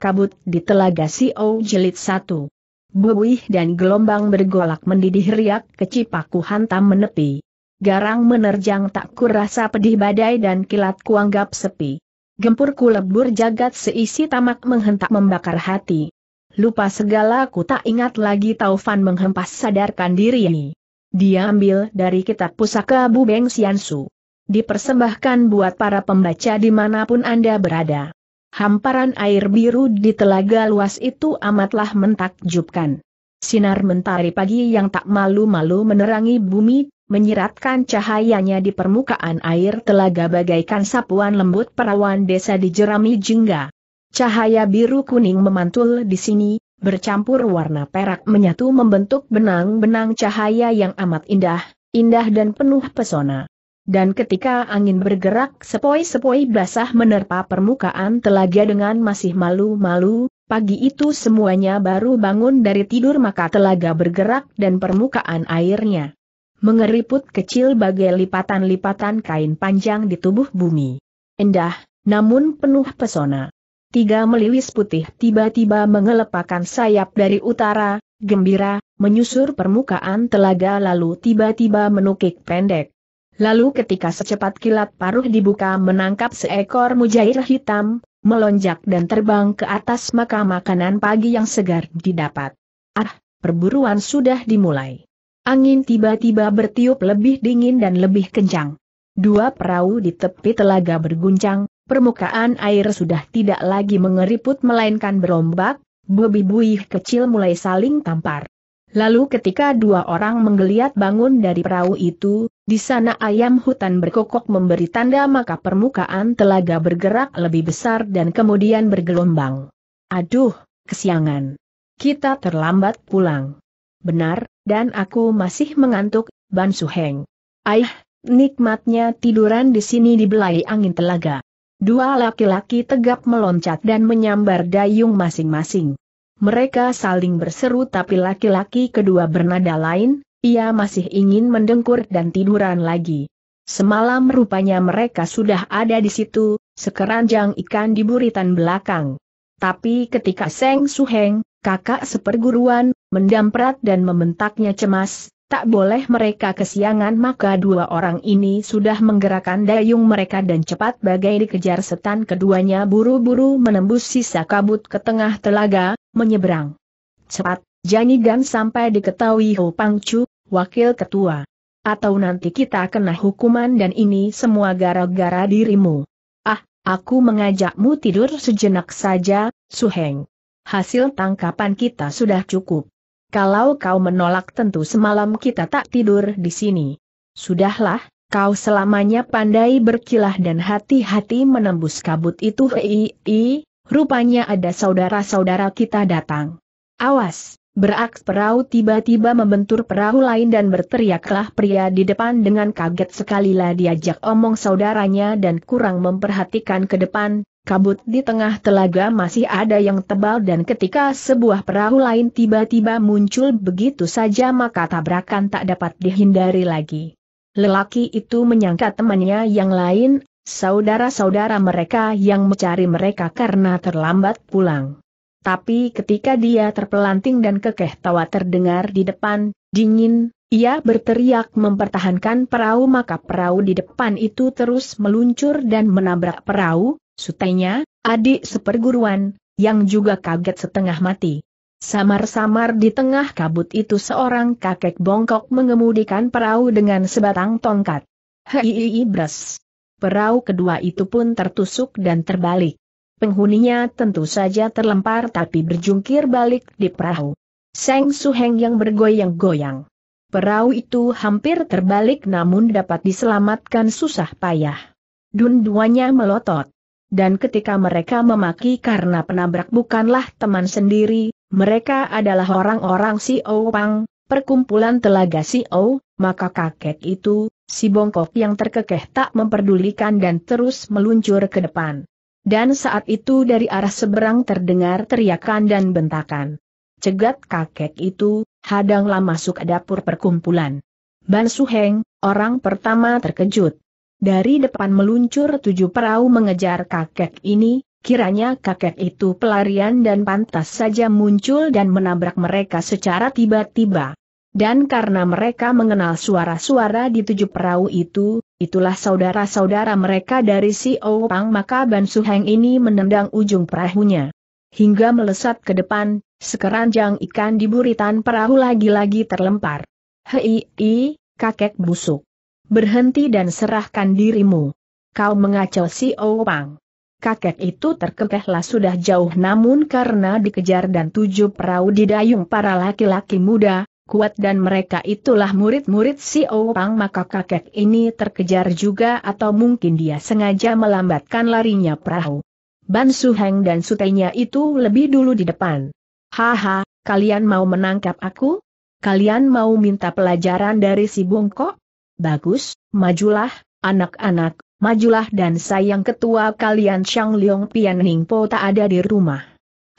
Kabut di Telaga Sio Jelit satu, Buih dan gelombang bergolak mendidih riak kecipaku hantam menepi. Garang menerjang tak kurasa pedih badai dan kilat kuanggap sepi. Gempur Gempurku lebur jagat seisi tamak menghentak membakar hati. Lupa segala ku tak ingat lagi Taufan menghempas sadarkan diri. Dia ambil dari kitab pusaka Bubeng Siansu. Dipersembahkan buat para pembaca dimanapun Anda berada. Hamparan air biru di telaga luas itu amatlah mentakjubkan. Sinar mentari pagi yang tak malu-malu menerangi bumi, menyiratkan cahayanya di permukaan air telaga bagaikan sapuan lembut perawan desa di jerami jingga. Cahaya biru kuning memantul di sini, bercampur warna perak menyatu membentuk benang-benang cahaya yang amat indah, indah dan penuh pesona dan ketika angin bergerak sepoi-sepoi basah menerpa permukaan telaga dengan masih malu-malu, pagi itu semuanya baru bangun dari tidur maka telaga bergerak dan permukaan airnya mengeriput kecil bagai lipatan-lipatan kain panjang di tubuh bumi. Indah, namun penuh pesona. Tiga meliwis putih tiba-tiba mengelepakan sayap dari utara, gembira, menyusur permukaan telaga lalu tiba-tiba menukik pendek. Lalu ketika secepat kilat paruh dibuka menangkap seekor mujair hitam, melonjak dan terbang ke atas maka makanan pagi yang segar didapat. Ah, perburuan sudah dimulai. Angin tiba-tiba bertiup lebih dingin dan lebih kencang. Dua perahu di tepi telaga berguncang, permukaan air sudah tidak lagi mengeriput melainkan berombak, bebi buih kecil mulai saling tampar. Lalu ketika dua orang menggeliat bangun dari perahu itu, di sana ayam hutan berkokok memberi tanda maka permukaan telaga bergerak lebih besar dan kemudian bergelombang. Aduh, kesiangan. Kita terlambat pulang. Benar, dan aku masih mengantuk, Ban Suheng. Aih, nikmatnya tiduran di sini dibelai angin telaga. Dua laki-laki tegap meloncat dan menyambar dayung masing-masing. Mereka saling berseru tapi laki-laki kedua bernada lain, ia masih ingin mendengkur dan tiduran lagi. Semalam rupanya mereka sudah ada di situ, sekeranjang ikan di buritan belakang. Tapi ketika Seng Suheng, kakak seperguruan, mendamprat dan membentaknya cemas, tak boleh mereka kesiangan maka dua orang ini sudah menggerakkan dayung mereka dan cepat bagai dikejar setan keduanya buru-buru menembus sisa kabut ke tengah telaga, menyeberang. Cepat, Janigan sampai diketahui Ho Chu, wakil ketua. Atau nanti kita kena hukuman dan ini semua gara-gara dirimu. Ah, aku mengajakmu tidur sejenak saja, Su Heng. Hasil tangkapan kita sudah cukup. Kalau kau menolak tentu semalam kita tak tidur di sini. Sudahlah, kau selamanya pandai berkilah dan hati-hati menembus kabut itu hei, rupanya ada saudara-saudara kita datang. Awas! Beraks perahu tiba-tiba membentur perahu lain dan berteriaklah pria di depan dengan kaget sekalilah diajak omong saudaranya dan kurang memperhatikan ke depan, kabut di tengah telaga masih ada yang tebal dan ketika sebuah perahu lain tiba-tiba muncul begitu saja maka tabrakan tak dapat dihindari lagi. Lelaki itu menyangka temannya yang lain, saudara-saudara mereka yang mencari mereka karena terlambat pulang. Tapi ketika dia terpelanting dan kekeh tawa terdengar di depan, dingin, ia berteriak mempertahankan perahu maka perahu di depan itu terus meluncur dan menabrak perahu, sutenya, adik seperguruan, yang juga kaget setengah mati. Samar-samar di tengah kabut itu seorang kakek bongkok mengemudikan perahu dengan sebatang tongkat. Hei bres. Perahu kedua itu pun tertusuk dan terbalik. Penghuninya tentu saja terlempar tapi berjungkir balik di perahu. Seng Suheng yang bergoyang-goyang. Perahu itu hampir terbalik namun dapat diselamatkan susah payah. Dun-duanya melotot. Dan ketika mereka memaki karena penabrak bukanlah teman sendiri, mereka adalah orang-orang si Pang, perkumpulan telaga si O, maka kakek itu, si bongkok yang terkekeh tak memperdulikan dan terus meluncur ke depan. Dan saat itu dari arah seberang terdengar teriakan dan bentakan. Cegat kakek itu, hadanglah masuk ke dapur perkumpulan. Ban Suheng, orang pertama terkejut. Dari depan meluncur tujuh perahu mengejar kakek ini, kiranya kakek itu pelarian dan pantas saja muncul dan menabrak mereka secara tiba-tiba. Dan karena mereka mengenal suara-suara di tujuh perahu itu, Itulah saudara-saudara mereka dari si Oupang maka Ban Heng ini menendang ujung perahunya. Hingga melesat ke depan, sekeranjang ikan di buritan perahu lagi-lagi terlempar. Hei, i, kakek busuk. Berhenti dan serahkan dirimu. Kau mengacau si Oupang. Kakek itu terkekehlah sudah jauh namun karena dikejar dan tujuh perahu didayung para laki-laki muda, kuat dan mereka itulah murid-murid si Opang maka kakek ini terkejar juga atau mungkin dia sengaja melambatkan larinya perahu. Ban Suheng dan sutenya itu lebih dulu di depan. Haha, kalian mau menangkap aku? Kalian mau minta pelajaran dari si bungkok? Bagus, majulah, anak-anak, majulah dan sayang ketua kalian Shang Leong Pian Ningpo tak ada di rumah.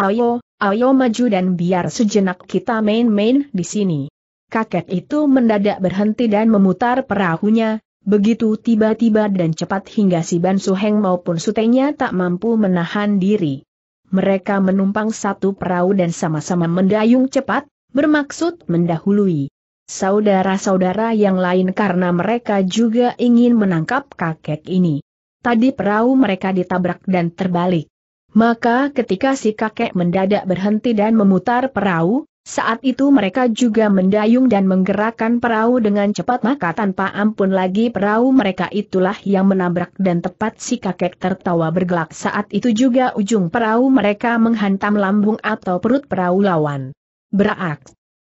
Ayo, ayo maju dan biar sejenak kita main-main di sini. Kakek itu mendadak berhenti dan memutar perahunya, begitu tiba-tiba dan cepat hingga si Ban Suheng maupun sutenya tak mampu menahan diri. Mereka menumpang satu perahu dan sama-sama mendayung cepat, bermaksud mendahului saudara-saudara yang lain karena mereka juga ingin menangkap kakek ini. Tadi perahu mereka ditabrak dan terbalik. Maka ketika si kakek mendadak berhenti dan memutar perahu, saat itu mereka juga mendayung dan menggerakkan perahu dengan cepat maka tanpa ampun lagi perahu mereka itulah yang menabrak dan tepat si kakek tertawa bergelak saat itu juga ujung perahu mereka menghantam lambung atau perut perahu lawan. Beraak.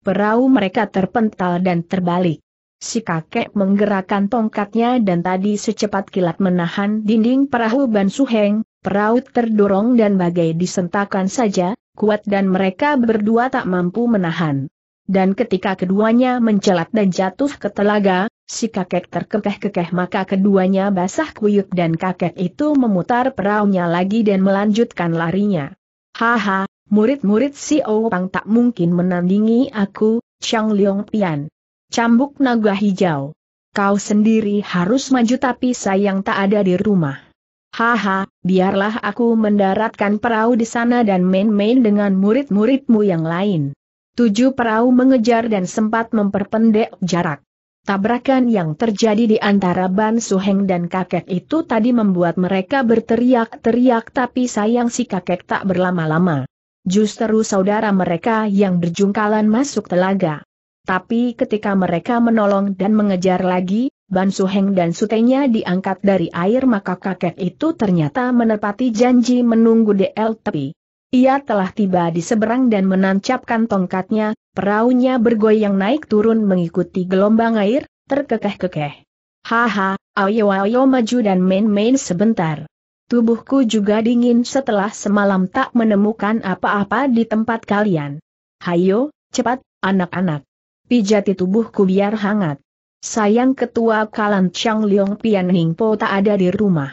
Perahu mereka terpental dan terbalik. Si kakek menggerakkan tongkatnya dan tadi secepat kilat menahan dinding perahu Ban Suheng, Perahu terdorong dan bagai disentakan saja, kuat dan mereka berdua tak mampu menahan. Dan ketika keduanya mencelat dan jatuh ke telaga, si kakek terkekeh-kekeh maka keduanya basah kuyuk dan kakek itu memutar peraunya lagi dan melanjutkan larinya. Haha, murid-murid si Oupang tak mungkin menandingi aku, Chang Leong Pian. Cambuk naga hijau. Kau sendiri harus maju tapi sayang tak ada di rumah. Haha, biarlah aku mendaratkan perahu di sana dan main-main dengan murid-muridmu yang lain. Tujuh perahu mengejar dan sempat memperpendek jarak. Tabrakan yang terjadi di antara Ban Suheng dan kakek itu tadi membuat mereka berteriak-teriak tapi sayang si kakek tak berlama-lama. Justru saudara mereka yang berjungkalan masuk telaga. Tapi ketika mereka menolong dan mengejar lagi, Ban Heng dan sutenya diangkat dari air maka kakek itu ternyata menepati janji menunggu DL tepi. Ia telah tiba di seberang dan menancapkan tongkatnya, peraunya bergoyang naik turun mengikuti gelombang air, terkekeh-kekeh. Haha, ayo-ayo maju dan main-main sebentar. Tubuhku juga dingin setelah semalam tak menemukan apa-apa di tempat kalian. Hayo, cepat, anak-anak. Pijati tubuhku biar hangat. Sayang ketua Kalan Chang Leong Pian Ningpo tak ada di rumah.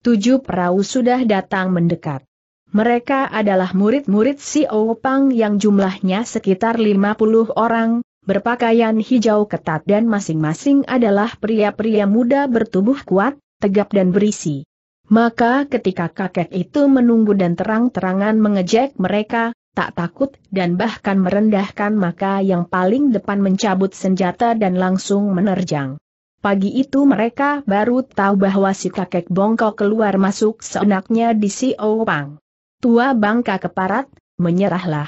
Tujuh perahu sudah datang mendekat. Mereka adalah murid-murid si Opang yang jumlahnya sekitar 50 orang, berpakaian hijau ketat dan masing-masing adalah pria-pria muda bertubuh kuat, tegap dan berisi. Maka ketika kakek itu menunggu dan terang-terangan mengejek mereka, tak takut dan bahkan merendahkan maka yang paling depan mencabut senjata dan langsung menerjang. Pagi itu mereka baru tahu bahwa si kakek bongkok keluar masuk seenaknya di si Opang. Tua bangka keparat, menyerahlah.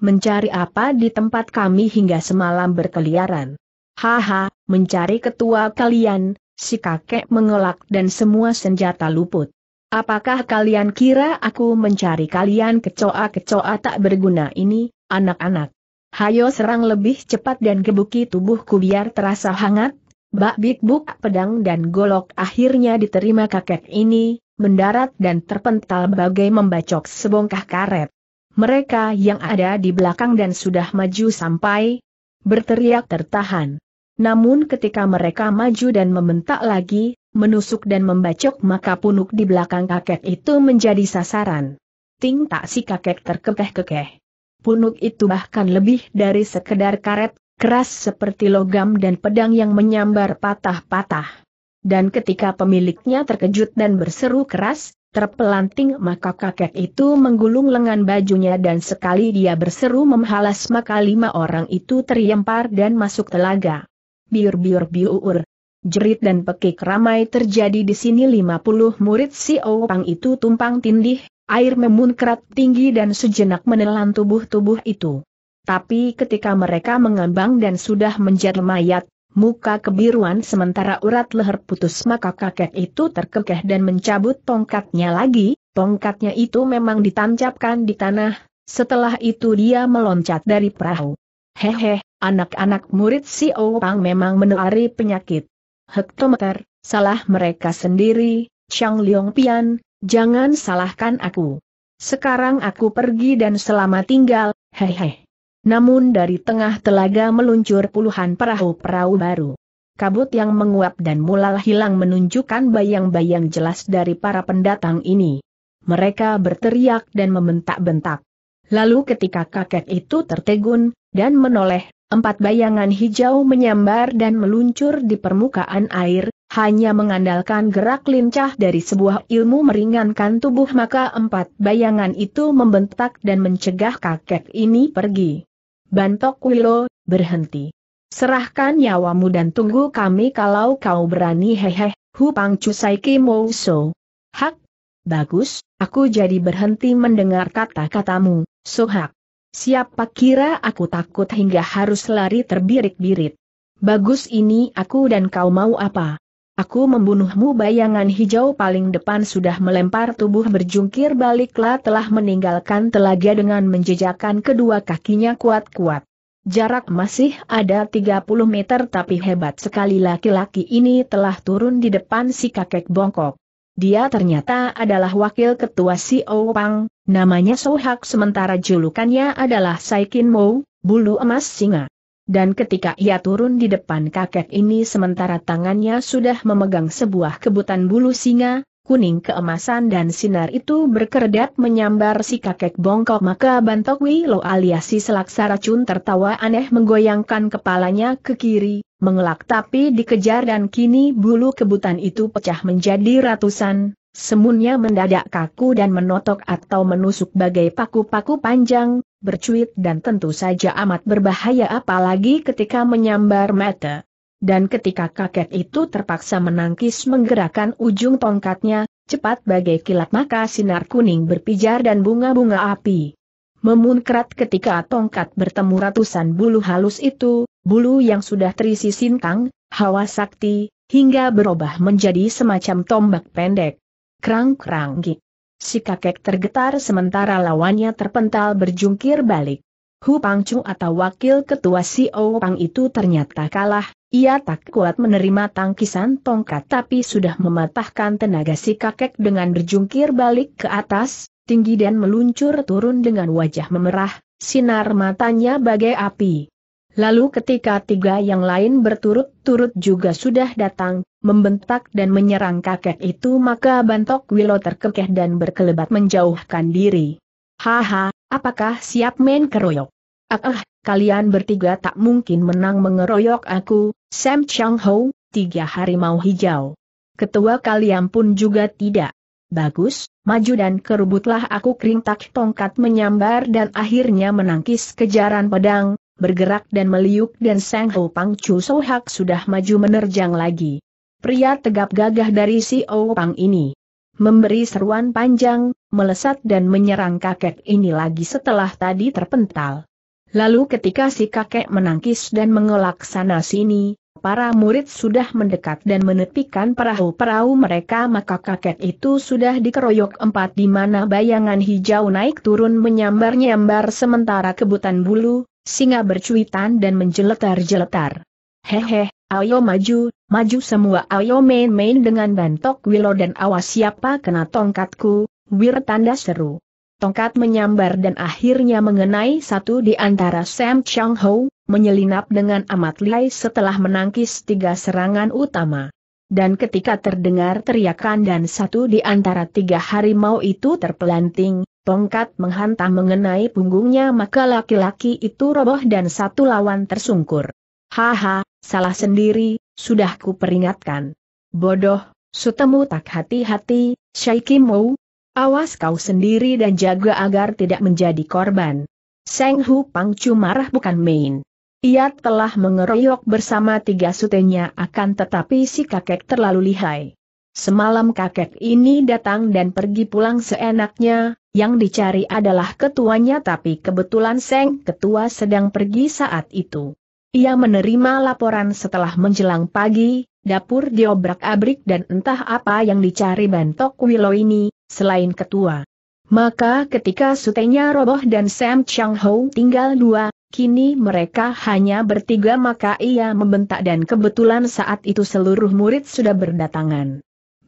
Mencari apa di tempat kami hingga semalam berkeliaran. Haha, mencari ketua kalian, si kakek mengelak dan semua senjata luput. Apakah kalian kira aku mencari kalian kecoa-kecoa tak berguna ini, anak-anak? Hayo serang lebih cepat dan gebuki tubuhku biar terasa hangat. Bak bik buk pedang dan golok akhirnya diterima kakek ini, mendarat dan terpental bagai membacok sebongkah karet. Mereka yang ada di belakang dan sudah maju sampai berteriak tertahan. Namun ketika mereka maju dan membentak lagi, menusuk dan membacok maka punuk di belakang kakek itu menjadi sasaran. Ting tak si kakek terkekeh-kekeh. Punuk itu bahkan lebih dari sekedar karet, keras seperti logam dan pedang yang menyambar patah-patah. Dan ketika pemiliknya terkejut dan berseru keras, terpelanting maka kakek itu menggulung lengan bajunya dan sekali dia berseru memhalas maka lima orang itu terlempar dan masuk telaga. Biur biur biur Jerit dan pekik ramai terjadi di sini 50 murid si Opang itu tumpang tindih, air memunkrat tinggi dan sejenak menelan tubuh-tubuh itu. Tapi ketika mereka mengambang dan sudah menjadi mayat, muka kebiruan sementara urat leher putus maka kakek itu terkekeh dan mencabut tongkatnya lagi, tongkatnya itu memang ditancapkan di tanah, setelah itu dia meloncat dari perahu. Hehe, anak-anak murid si Opang memang menulari penyakit hektometer, salah mereka sendiri, Chang Liong Pian, jangan salahkan aku. Sekarang aku pergi dan selama tinggal, hehe. Namun dari tengah telaga meluncur puluhan perahu-perahu baru. Kabut yang menguap dan mulal hilang menunjukkan bayang-bayang jelas dari para pendatang ini. Mereka berteriak dan membentak-bentak. Lalu ketika kakek itu tertegun, dan menoleh, Empat bayangan hijau menyambar dan meluncur di permukaan air, hanya mengandalkan gerak lincah dari sebuah ilmu meringankan tubuh maka empat bayangan itu membentak dan mencegah kakek ini pergi. Bantok Wilo, berhenti. Serahkan nyawamu dan tunggu kami kalau kau berani hehe, hu cusaiki Mouso. so. Hak? Bagus, aku jadi berhenti mendengar kata-katamu, Sohak. Siapa kira aku takut hingga harus lari terbirit-birit. Bagus ini aku dan kau mau apa? Aku membunuhmu bayangan hijau paling depan sudah melempar tubuh berjungkir baliklah telah meninggalkan telaga dengan menjejakkan kedua kakinya kuat-kuat. Jarak masih ada 30 meter tapi hebat sekali laki-laki ini telah turun di depan si kakek bongkok. Dia ternyata adalah wakil ketua si Pang. Namanya Sohak sementara julukannya adalah Saikin Mou, bulu emas singa. Dan ketika ia turun di depan kakek ini sementara tangannya sudah memegang sebuah kebutan bulu singa, kuning keemasan dan sinar itu berkedap menyambar si kakek bongkok maka Bantok Wilo alias si selaksa racun tertawa aneh menggoyangkan kepalanya ke kiri, mengelak tapi dikejar dan kini bulu kebutan itu pecah menjadi ratusan, Semunnya mendadak kaku dan menotok atau menusuk bagai paku-paku panjang, bercuit dan tentu saja amat berbahaya apalagi ketika menyambar mata. Dan ketika kakek itu terpaksa menangkis menggerakkan ujung tongkatnya, cepat bagai kilat maka sinar kuning berpijar dan bunga-bunga api. Memunkrat ketika tongkat bertemu ratusan bulu halus itu, bulu yang sudah terisi sintang, hawa sakti, hingga berubah menjadi semacam tombak pendek krang-krang Si kakek tergetar sementara lawannya terpental berjungkir balik. Hu Pangcu atau wakil ketua si Pang itu ternyata kalah, ia tak kuat menerima tangkisan tongkat tapi sudah mematahkan tenaga si kakek dengan berjungkir balik ke atas, tinggi dan meluncur turun dengan wajah memerah, sinar matanya bagai api. Lalu ketika tiga yang lain berturut-turut juga sudah datang, membentak dan menyerang kakek itu maka bantok Wilo terkekeh dan berkelebat menjauhkan diri. Haha, apakah siap main keroyok? Ah, ah, kalian bertiga tak mungkin menang mengeroyok aku, Sam Chang Ho, tiga harimau hijau. Ketua kalian pun juga tidak. Bagus, maju dan kerubutlah aku kering tak tongkat menyambar dan akhirnya menangkis kejaran pedang, bergerak dan meliuk dan Sang Ho Pang Chu So Hak sudah maju menerjang lagi. Pria tegap gagah dari si O Pang ini. Memberi seruan panjang, melesat dan menyerang kakek ini lagi setelah tadi terpental. Lalu ketika si kakek menangkis dan mengelak sana sini, para murid sudah mendekat dan menepikan perahu-perahu mereka maka kakek itu sudah dikeroyok empat di mana bayangan hijau naik turun menyambar-nyambar sementara kebutan bulu, singa bercuitan dan menjeletar-jeletar. Hehe, ayo maju, maju semua ayo main-main dengan bantok Wilo dan awas siapa kena tongkatku, wir tanda seru. Tongkat menyambar dan akhirnya mengenai satu di antara Sam Chang Ho, menyelinap dengan amat lihai setelah menangkis tiga serangan utama. Dan ketika terdengar teriakan dan satu di antara tiga harimau itu terpelanting, tongkat menghantam mengenai punggungnya maka laki-laki itu roboh dan satu lawan tersungkur. Haha, salah sendiri, sudah peringatkan. Bodoh, sutemu tak hati-hati, Shaikimu. Awas kau sendiri dan jaga agar tidak menjadi korban. Seng Hu Pangcu marah bukan main. Ia telah mengeroyok bersama tiga sutenya akan tetapi si kakek terlalu lihai. Semalam kakek ini datang dan pergi pulang seenaknya, yang dicari adalah ketuanya tapi kebetulan Seng ketua sedang pergi saat itu. Ia menerima laporan setelah menjelang pagi, dapur diobrak-abrik dan entah apa yang dicari Bantok Wilo ini, selain ketua. Maka ketika sutenya roboh dan Sam Chang Ho tinggal dua, Kini mereka hanya bertiga maka ia membentak dan kebetulan saat itu seluruh murid sudah berdatangan.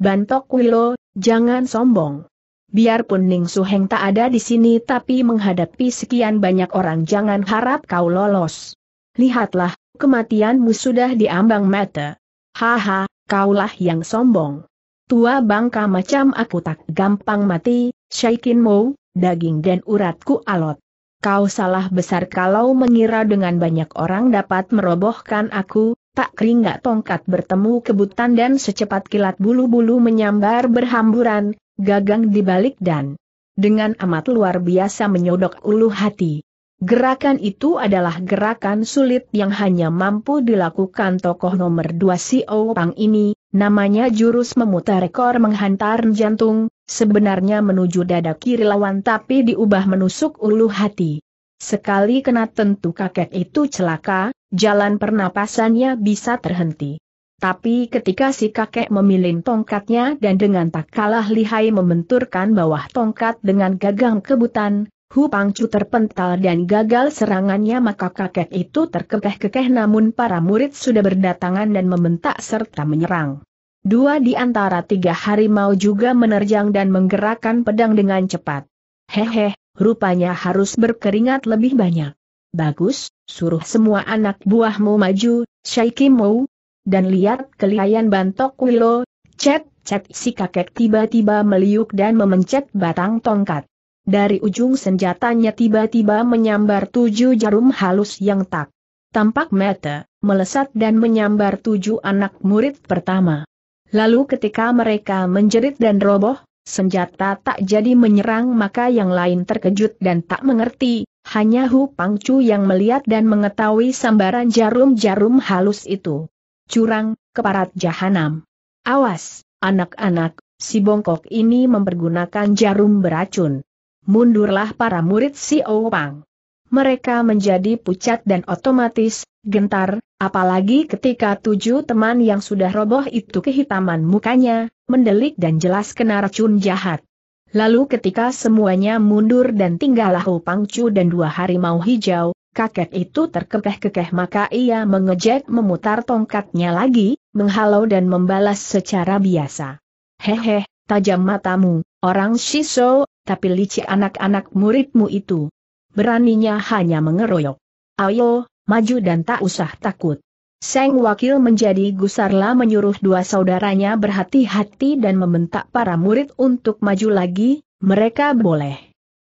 Bantok Wilo, jangan sombong. Biarpun Ning Suheng tak ada di sini tapi menghadapi sekian banyak orang jangan harap kau lolos. Lihatlah, kematianmu sudah diambang mata. Haha, kaulah yang sombong. Tua bangka macam aku tak gampang mati, Syaikin Mo, daging dan uratku alot. Kau salah besar kalau mengira dengan banyak orang dapat merobohkan aku, tak keringat tongkat bertemu kebutan dan secepat kilat bulu-bulu menyambar berhamburan, gagang dibalik dan dengan amat luar biasa menyodok ulu hati. Gerakan itu adalah gerakan sulit yang hanya mampu dilakukan tokoh nomor dua si Pang ini, namanya jurus memutar rekor menghantar jantung, sebenarnya menuju dada kiri lawan tapi diubah menusuk ulu hati. Sekali kena tentu kakek itu celaka, jalan pernapasannya bisa terhenti. Tapi ketika si kakek memilin tongkatnya dan dengan tak kalah lihai membenturkan bawah tongkat dengan gagang kebutan, Hu Pangcu terpental dan gagal serangannya maka kakek itu terkekeh-kekeh namun para murid sudah berdatangan dan membentak serta menyerang. Dua di antara tiga harimau juga menerjang dan menggerakkan pedang dengan cepat. Hehe, rupanya harus berkeringat lebih banyak. Bagus, suruh semua anak buahmu maju, Shaikimou. Dan lihat kelihayan bantok Wilo, cet, cet si kakek tiba-tiba meliuk dan memencet batang tongkat. Dari ujung senjatanya tiba-tiba menyambar tujuh jarum halus yang tak tampak mata, melesat dan menyambar tujuh anak murid pertama. Lalu ketika mereka menjerit dan roboh, Senjata tak jadi menyerang maka yang lain terkejut dan tak mengerti, hanya Hu Pangcu yang melihat dan mengetahui sambaran jarum-jarum halus itu. Curang, keparat jahanam. Awas, anak-anak, si bongkok ini mempergunakan jarum beracun. Mundurlah para murid si Owang. Mereka menjadi pucat dan otomatis, gentar, Apalagi ketika tujuh teman yang sudah roboh itu kehitaman mukanya, mendelik dan jelas kena racun jahat. Lalu ketika semuanya mundur dan tinggallah Pangcu dan dua harimau hijau, kakek itu terkekeh-kekeh maka ia mengejek memutar tongkatnya lagi, menghalau dan membalas secara biasa. Hehe, tajam matamu, orang shiso, tapi licik anak-anak muridmu itu. Beraninya hanya mengeroyok. Ayo, maju dan tak usah takut. Seng wakil menjadi gusarlah menyuruh dua saudaranya berhati-hati dan membentak para murid untuk maju lagi, mereka boleh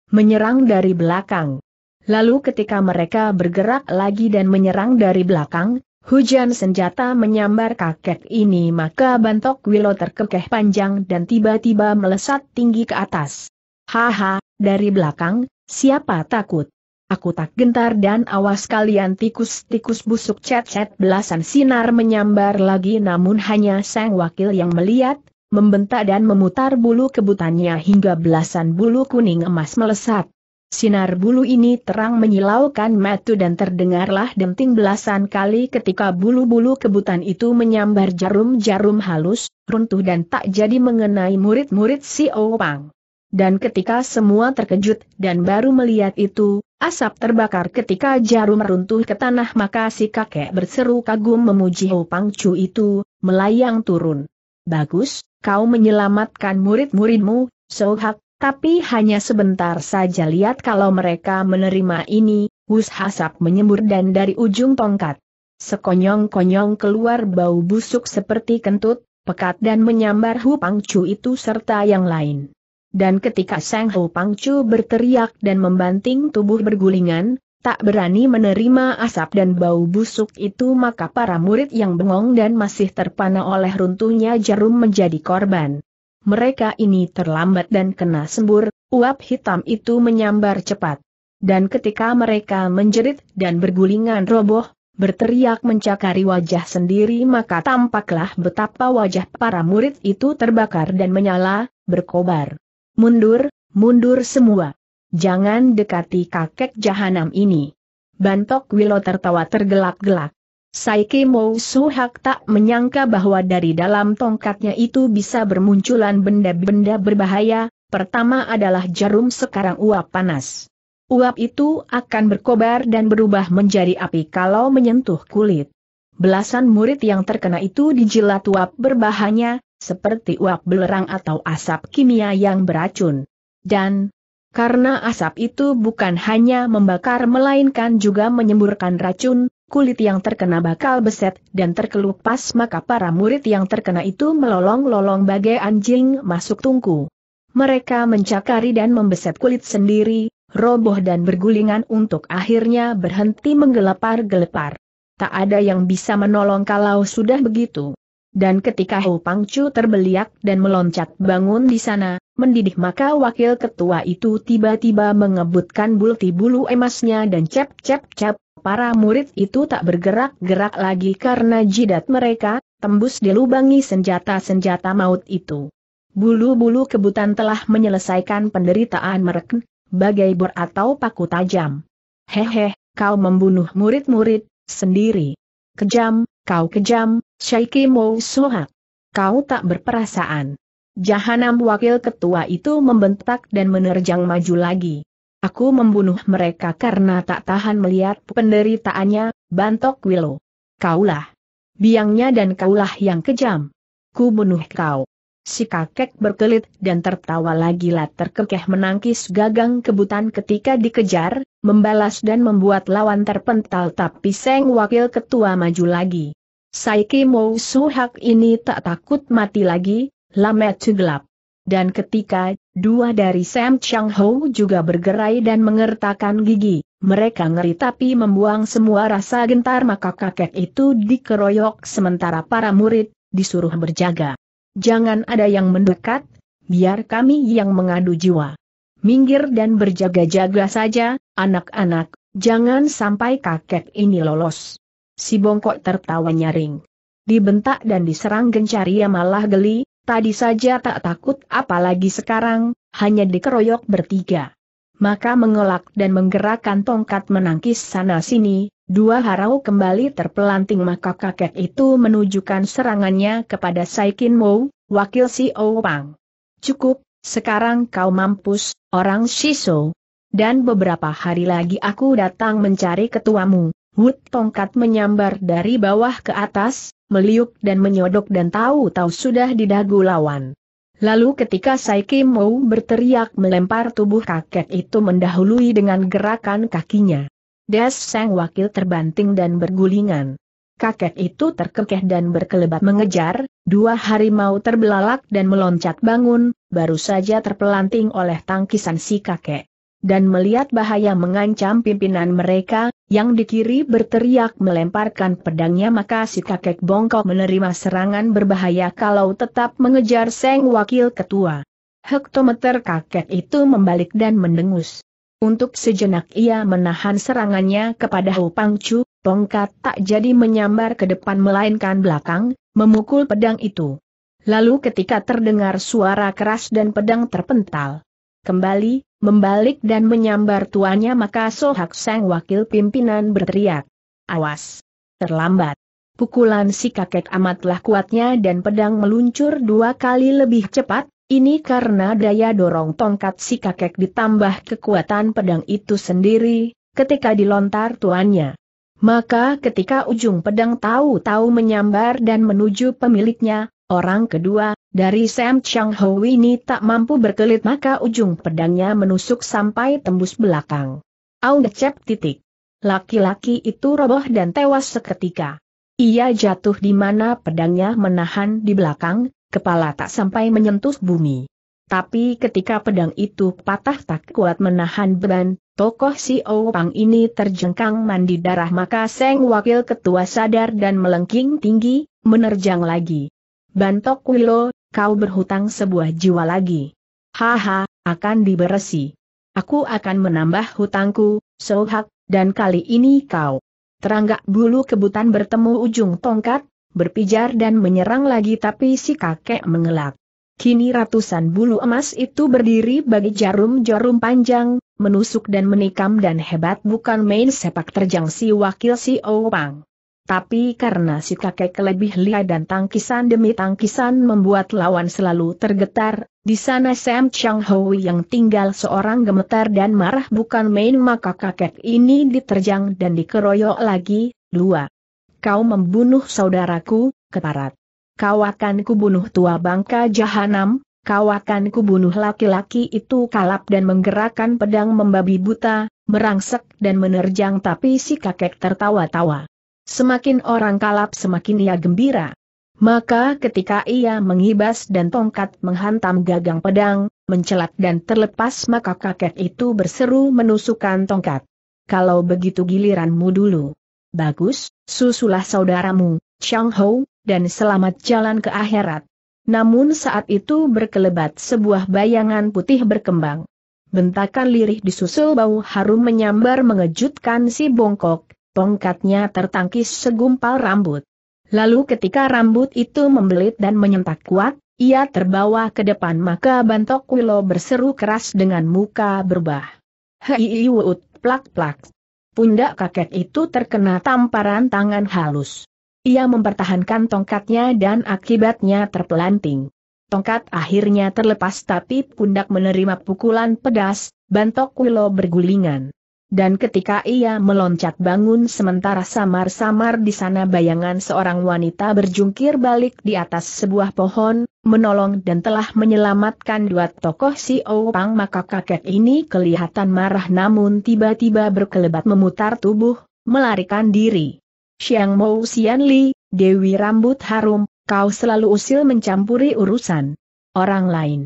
menyerang dari belakang. Lalu ketika mereka bergerak lagi dan menyerang dari belakang, Hujan senjata menyambar kakek ini maka bantok Wilo terkekeh panjang dan tiba-tiba melesat tinggi ke atas. Haha, dari belakang, siapa takut? Aku tak gentar dan awas kalian tikus-tikus busuk cet-cet belasan sinar menyambar lagi namun hanya sang wakil yang melihat, membentak dan memutar bulu kebutannya hingga belasan bulu kuning emas melesat. Sinar bulu ini terang menyilaukan mata dan terdengarlah denting belasan kali ketika bulu-bulu kebutan itu menyambar jarum-jarum halus, runtuh dan tak jadi mengenai murid-murid si Opang. Dan ketika semua terkejut dan baru melihat itu, Asap terbakar ketika jarum runtuh ke tanah maka si kakek berseru kagum memuji Ho Pangcu itu, melayang turun. Bagus, kau menyelamatkan murid-muridmu, Sohak, tapi hanya sebentar saja lihat kalau mereka menerima ini, Hus Hasap menyembur dan dari ujung tongkat. Sekonyong-konyong keluar bau busuk seperti kentut, pekat dan menyambar Hu Pangcu itu serta yang lain dan ketika Sang Ho Pangcu berteriak dan membanting tubuh bergulingan, tak berani menerima asap dan bau busuk itu maka para murid yang bengong dan masih terpana oleh runtuhnya jarum menjadi korban. Mereka ini terlambat dan kena sembur, uap hitam itu menyambar cepat. Dan ketika mereka menjerit dan bergulingan roboh, berteriak mencakari wajah sendiri maka tampaklah betapa wajah para murid itu terbakar dan menyala, berkobar. Mundur, mundur semua. Jangan dekati kakek jahanam ini. Bantok Wilo tertawa tergelak-gelak. Saiki Mo Suhak tak menyangka bahwa dari dalam tongkatnya itu bisa bermunculan benda-benda berbahaya, pertama adalah jarum sekarang uap panas. Uap itu akan berkobar dan berubah menjadi api kalau menyentuh kulit. Belasan murid yang terkena itu dijilat uap berbahannya seperti uap belerang atau asap kimia yang beracun. Dan, karena asap itu bukan hanya membakar melainkan juga menyemburkan racun, kulit yang terkena bakal beset dan terkelupas maka para murid yang terkena itu melolong-lolong bagai anjing masuk tungku. Mereka mencakari dan membeset kulit sendiri, roboh dan bergulingan untuk akhirnya berhenti menggelepar-gelepar. Tak ada yang bisa menolong kalau sudah begitu. Dan ketika Ho Pangcu terbeliak dan meloncat bangun di sana, mendidih maka wakil ketua itu tiba-tiba mengebutkan bulti bulu emasnya dan cep-cep-cep, para murid itu tak bergerak-gerak lagi karena jidat mereka, tembus dilubangi senjata-senjata maut itu. Bulu-bulu kebutan telah menyelesaikan penderitaan mereka, bagai bor atau paku tajam. Hehe, kau membunuh murid-murid sendiri. Kejam, Kau kejam, Syaiki Soha. Kau tak berperasaan. Jahanam wakil ketua itu membentak dan menerjang maju lagi. Aku membunuh mereka karena tak tahan melihat penderitaannya, bantok Willow. Kaulah. Biangnya dan kaulah yang kejam. Ku bunuh kau. Si kakek berkelit dan tertawa lagi-lah terkekeh menangkis gagang kebutan ketika dikejar, membalas dan membuat lawan terpental tapi Seng Wakil Ketua maju lagi. Saiki mau Suhak ini tak takut mati lagi, lama gelap. Dan ketika, dua dari Sam Chang Ho juga bergerai dan mengertakkan gigi, mereka ngeri tapi membuang semua rasa gentar maka kakek itu dikeroyok sementara para murid, disuruh berjaga jangan ada yang mendekat, biar kami yang mengadu jiwa. Minggir dan berjaga-jaga saja, anak-anak, jangan sampai kakek ini lolos. Si bongkok tertawa nyaring. Dibentak dan diserang gencar ia malah geli, tadi saja tak takut apalagi sekarang, hanya dikeroyok bertiga. Maka mengelak dan menggerakkan tongkat menangkis sana-sini, Dua harau kembali terpelanting maka kakek itu menunjukkan serangannya kepada Saikin Mo, wakil si e Owang. Cukup, sekarang kau mampus, orang Shiso. Dan beberapa hari lagi aku datang mencari ketuamu. Wood tongkat menyambar dari bawah ke atas, meliuk dan menyodok dan tahu-tahu sudah didagu lawan. Lalu ketika Saiki Mou berteriak melempar tubuh kakek itu mendahului dengan gerakan kakinya. Das Seng wakil terbanting dan bergulingan. Kakek itu terkekeh dan berkelebat mengejar, dua harimau terbelalak dan meloncat bangun, baru saja terpelanting oleh tangkisan si kakek. Dan melihat bahaya mengancam pimpinan mereka, yang di kiri berteriak melemparkan pedangnya maka si kakek bongkok menerima serangan berbahaya kalau tetap mengejar Seng Wakil Ketua. Hektometer kakek itu membalik dan mendengus. Untuk sejenak ia menahan serangannya kepada Hu Pangcu, tongkat tak jadi menyambar ke depan melainkan belakang, memukul pedang itu. Lalu ketika terdengar suara keras dan pedang terpental. Kembali, membalik dan menyambar tuannya maka Hak Sang wakil pimpinan berteriak. Awas! Terlambat! Pukulan si kakek amatlah kuatnya dan pedang meluncur dua kali lebih cepat, ini karena daya dorong tongkat si kakek ditambah kekuatan pedang itu sendiri, ketika dilontar tuannya. Maka ketika ujung pedang tahu-tahu menyambar dan menuju pemiliknya, orang kedua, dari Sam Chang Ho ini tak mampu berkelit maka ujung pedangnya menusuk sampai tembus belakang. Aung cep titik. Laki-laki itu roboh dan tewas seketika. Ia jatuh di mana pedangnya menahan di belakang, kepala tak sampai menyentuh bumi. Tapi ketika pedang itu patah tak kuat menahan beban, tokoh si Pang ini terjengkang mandi darah maka Seng Wakil Ketua sadar dan melengking tinggi, menerjang lagi. Bantok Wilo, kau berhutang sebuah jiwa lagi. Haha, akan diberesi. Aku akan menambah hutangku, Sohak, dan kali ini kau. Teranggak bulu kebutan bertemu ujung tongkat, berpijar dan menyerang lagi tapi si kakek mengelak. Kini ratusan bulu emas itu berdiri bagi jarum-jarum panjang, menusuk dan menikam dan hebat bukan main sepak terjang si wakil si Owang. Tapi karena si kakek lebih lihai dan tangkisan demi tangkisan membuat lawan selalu tergetar, di sana Sam Chang Hui yang tinggal seorang gemetar dan marah bukan main maka kakek ini diterjang dan dikeroyok lagi, dua kau membunuh saudaraku, keparat. Kau akan kubunuh tua bangka jahanam, kau akan kubunuh laki-laki itu kalap dan menggerakkan pedang membabi buta, merangsek dan menerjang tapi si kakek tertawa-tawa. Semakin orang kalap semakin ia gembira. Maka ketika ia mengibas dan tongkat menghantam gagang pedang, mencelat dan terlepas maka kakek itu berseru menusukkan tongkat. Kalau begitu giliranmu dulu. Bagus, Susulah saudaramu, Chang Hou, dan selamat jalan ke akhirat. Namun saat itu berkelebat sebuah bayangan putih berkembang. Bentakan lirih disusul bau harum menyambar mengejutkan si bongkok, tongkatnya tertangkis segumpal rambut. Lalu ketika rambut itu membelit dan menyentak kuat, ia terbawa ke depan maka Bantok Wilo berseru keras dengan muka berbah. Hei iwut plak plak pundak kakek itu terkena tamparan tangan halus. Ia mempertahankan tongkatnya dan akibatnya terpelanting. Tongkat akhirnya terlepas tapi pundak menerima pukulan pedas, bantok Wilo bergulingan. Dan ketika ia meloncat bangun sementara samar-samar di sana bayangan seorang wanita berjungkir balik di atas sebuah pohon, menolong dan telah menyelamatkan dua tokoh si Opang maka kakek ini kelihatan marah namun tiba-tiba berkelebat memutar tubuh, melarikan diri. Xiang Mou Xian Li, Dewi Rambut Harum, kau selalu usil mencampuri urusan orang lain.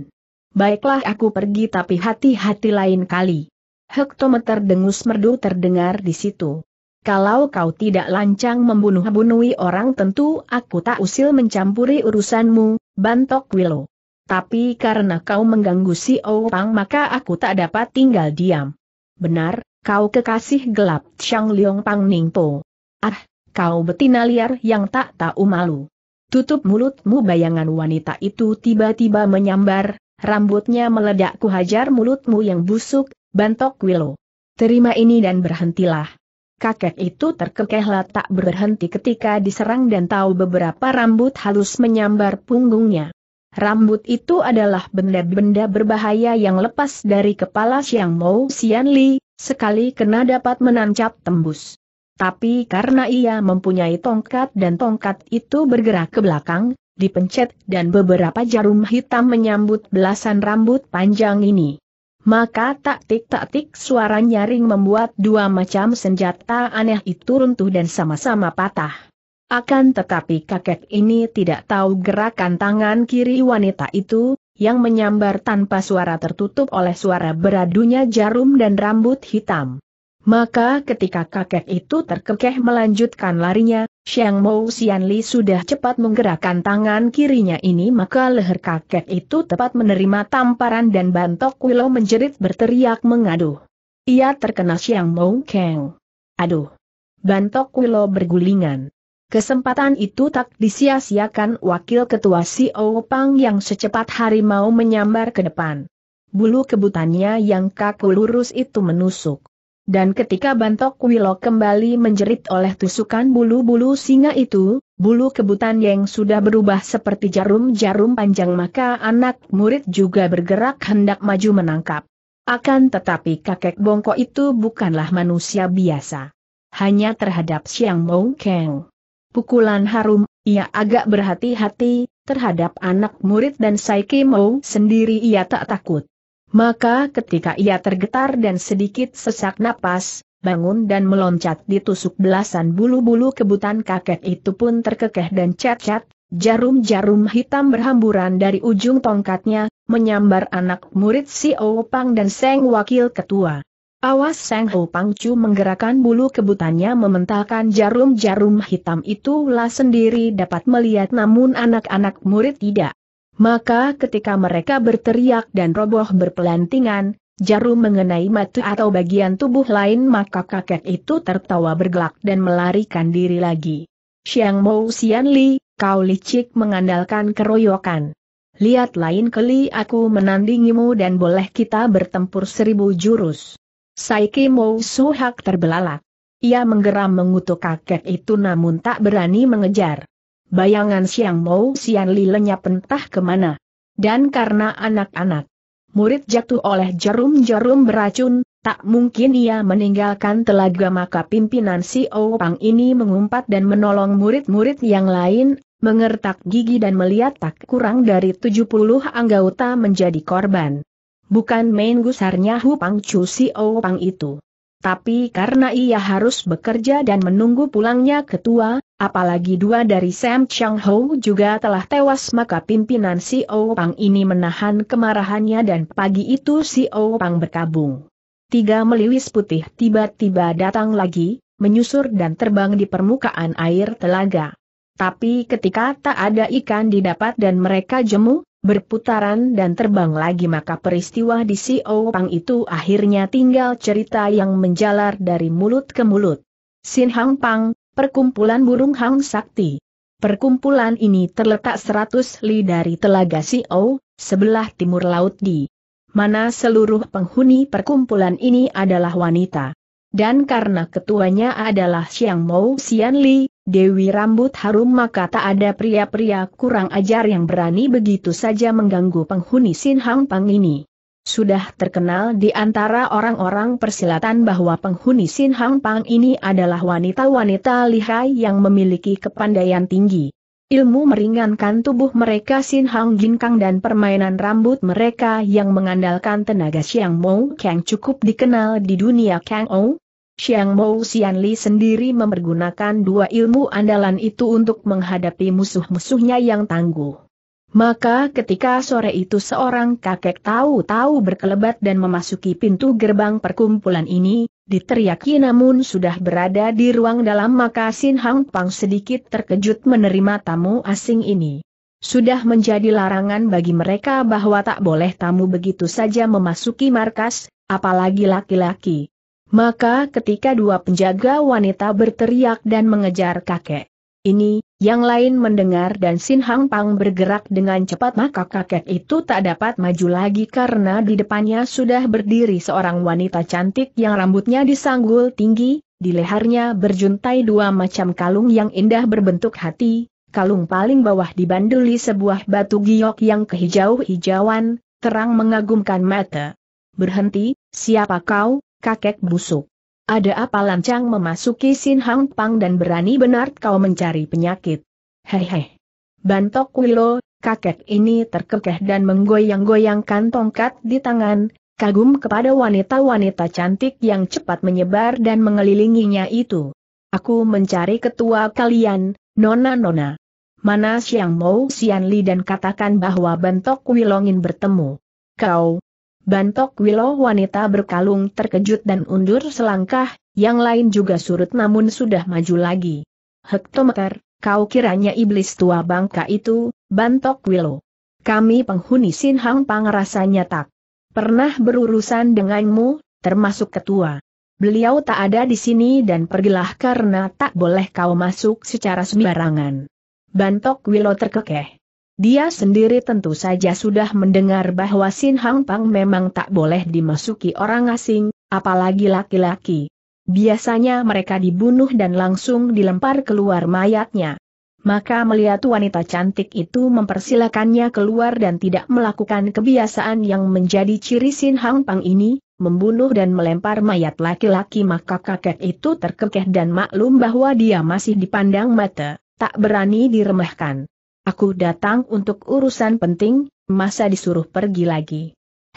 Baiklah aku pergi tapi hati-hati lain kali hektometer dengus merdu terdengar di situ. Kalau kau tidak lancang membunuh-bunuhi orang tentu aku tak usil mencampuri urusanmu, bantok Willow. Tapi karena kau mengganggu si Opang maka aku tak dapat tinggal diam. Benar, kau kekasih gelap Chang Liong Pang Ningpo. Ah, kau betina liar yang tak tahu malu. Tutup mulutmu bayangan wanita itu tiba-tiba menyambar, rambutnya meledak kuhajar mulutmu yang busuk, Bantok Wilo. Terima ini dan berhentilah. Kakek itu terkekehlah tak berhenti ketika diserang dan tahu beberapa rambut halus menyambar punggungnya. Rambut itu adalah benda-benda berbahaya yang lepas dari kepala Xiang Mou Xian Li, sekali kena dapat menancap tembus. Tapi karena ia mempunyai tongkat dan tongkat itu bergerak ke belakang, dipencet dan beberapa jarum hitam menyambut belasan rambut panjang ini maka taktik-taktik suara nyaring membuat dua macam senjata aneh itu runtuh dan sama-sama patah. Akan tetapi kakek ini tidak tahu gerakan tangan kiri wanita itu, yang menyambar tanpa suara tertutup oleh suara beradunya jarum dan rambut hitam. Maka ketika kakek itu terkekeh melanjutkan larinya, Xiang Mou Xian Li sudah cepat menggerakkan tangan kirinya ini maka leher kakek itu tepat menerima tamparan dan bantok Willow menjerit berteriak mengadu. Ia terkena Xiang Mou Kang. Aduh! Bantok Willow bergulingan. Kesempatan itu tak disia-siakan wakil ketua Si Pang yang secepat hari mau menyambar ke depan. Bulu kebutannya yang kaku lurus itu menusuk. Dan ketika Bantok Wilok kembali menjerit oleh tusukan bulu-bulu singa itu, bulu kebutan yang sudah berubah seperti jarum-jarum panjang maka anak murid juga bergerak hendak maju menangkap. Akan tetapi kakek bongkok itu bukanlah manusia biasa. Hanya terhadap Siang Mou Pukulan harum, ia agak berhati-hati, terhadap anak murid dan Saiki Mou sendiri ia tak takut. Maka ketika ia tergetar dan sedikit sesak napas, bangun dan meloncat ditusuk belasan bulu-bulu kebutan kakek itu pun terkekeh dan cacat, jarum-jarum hitam berhamburan dari ujung tongkatnya, menyambar anak murid si Opang dan Seng Wakil Ketua. Awas Seng Ho Pangcu menggerakkan bulu kebutannya mementalkan jarum-jarum hitam itulah sendiri dapat melihat namun anak-anak murid tidak. Maka ketika mereka berteriak dan roboh berpelantingan, jarum mengenai mata atau bagian tubuh lain maka kakek itu tertawa bergelak dan melarikan diri lagi. Xiang Mou Xian Li, kau licik mengandalkan keroyokan. Lihat lain kali aku menandingimu dan boleh kita bertempur seribu jurus. Saiki Mou Suhak terbelalak. Ia menggeram mengutuk kakek itu namun tak berani mengejar bayangan Siang mau, Sian Li lenyap entah kemana. Dan karena anak-anak murid jatuh oleh jarum-jarum beracun, tak mungkin ia meninggalkan telaga maka pimpinan si Opang ini mengumpat dan menolong murid-murid yang lain, mengertak gigi dan melihat tak kurang dari 70 anggota menjadi korban. Bukan main gusarnya Hupang Chu si Opang itu tapi karena ia harus bekerja dan menunggu pulangnya ketua, apalagi dua dari Sam Chang Ho juga telah tewas maka pimpinan si Pang ini menahan kemarahannya dan pagi itu si Pang berkabung. Tiga meliwis putih tiba-tiba datang lagi, menyusur dan terbang di permukaan air telaga. Tapi ketika tak ada ikan didapat dan mereka jemu, berputaran dan terbang lagi maka peristiwa di si Pang itu akhirnya tinggal cerita yang menjalar dari mulut ke mulut. Sin Hang Pang, Perkumpulan Burung Hang Sakti. Perkumpulan ini terletak 100 li dari Telaga O, sebelah timur laut di mana seluruh penghuni perkumpulan ini adalah wanita. Dan karena ketuanya adalah Xiang Mou Xian Li, Dewi rambut harum maka tak ada pria-pria kurang ajar yang berani begitu saja mengganggu penghuni Sin Hang Pang ini. Sudah terkenal di antara orang-orang persilatan bahwa penghuni Sin Hang Pang ini adalah wanita-wanita lihai yang memiliki kepandaian tinggi. Ilmu meringankan tubuh mereka Sin Hang Ginkang dan permainan rambut mereka yang mengandalkan tenaga Xiang Mou Kang cukup dikenal di dunia Kang Ong, Xiang Mou Xian Li sendiri mempergunakan dua ilmu andalan itu untuk menghadapi musuh-musuhnya yang tangguh. Maka ketika sore itu seorang kakek tahu-tahu berkelebat dan memasuki pintu gerbang perkumpulan ini, diteriaki namun sudah berada di ruang dalam maka Sin Hang Pang sedikit terkejut menerima tamu asing ini. Sudah menjadi larangan bagi mereka bahwa tak boleh tamu begitu saja memasuki markas, apalagi laki-laki. Maka ketika dua penjaga wanita berteriak dan mengejar kakek. Ini, yang lain mendengar dan Sin Hang Pang bergerak dengan cepat maka kakek itu tak dapat maju lagi karena di depannya sudah berdiri seorang wanita cantik yang rambutnya disanggul tinggi, di lehernya berjuntai dua macam kalung yang indah berbentuk hati, kalung paling bawah dibanduli sebuah batu giok yang kehijau-hijauan, terang mengagumkan mata. Berhenti, siapa kau, kakek busuk. Ada apa lancang memasuki Sin Hang Pang dan berani benar kau mencari penyakit? Hehe. Bantok Wilo, kakek ini terkekeh dan menggoyang-goyangkan tongkat di tangan, kagum kepada wanita-wanita cantik yang cepat menyebar dan mengelilinginya itu. Aku mencari ketua kalian, nona-nona. Mana Siang mau Sian Li dan katakan bahwa Bantok Wilongin bertemu. Kau, Bantok Wilo wanita berkalung terkejut dan undur selangkah, yang lain juga surut namun sudah maju lagi. Hektometer, kau kiranya iblis tua bangka itu, Bantok Wilo. Kami penghuni Sinhang Pang rasanya tak pernah berurusan denganmu, termasuk ketua. Beliau tak ada di sini dan pergilah karena tak boleh kau masuk secara sembarangan. Bantok Wilo terkekeh. Dia sendiri tentu saja sudah mendengar bahwa Sin Hang Pang memang tak boleh dimasuki orang asing, apalagi laki-laki. Biasanya mereka dibunuh dan langsung dilempar keluar mayatnya. Maka melihat wanita cantik itu mempersilakannya keluar dan tidak melakukan kebiasaan yang menjadi ciri Sin Hang Pang ini, membunuh dan melempar mayat laki-laki maka kakek itu terkekeh dan maklum bahwa dia masih dipandang mata, tak berani diremehkan. Aku datang untuk urusan penting, masa disuruh pergi lagi.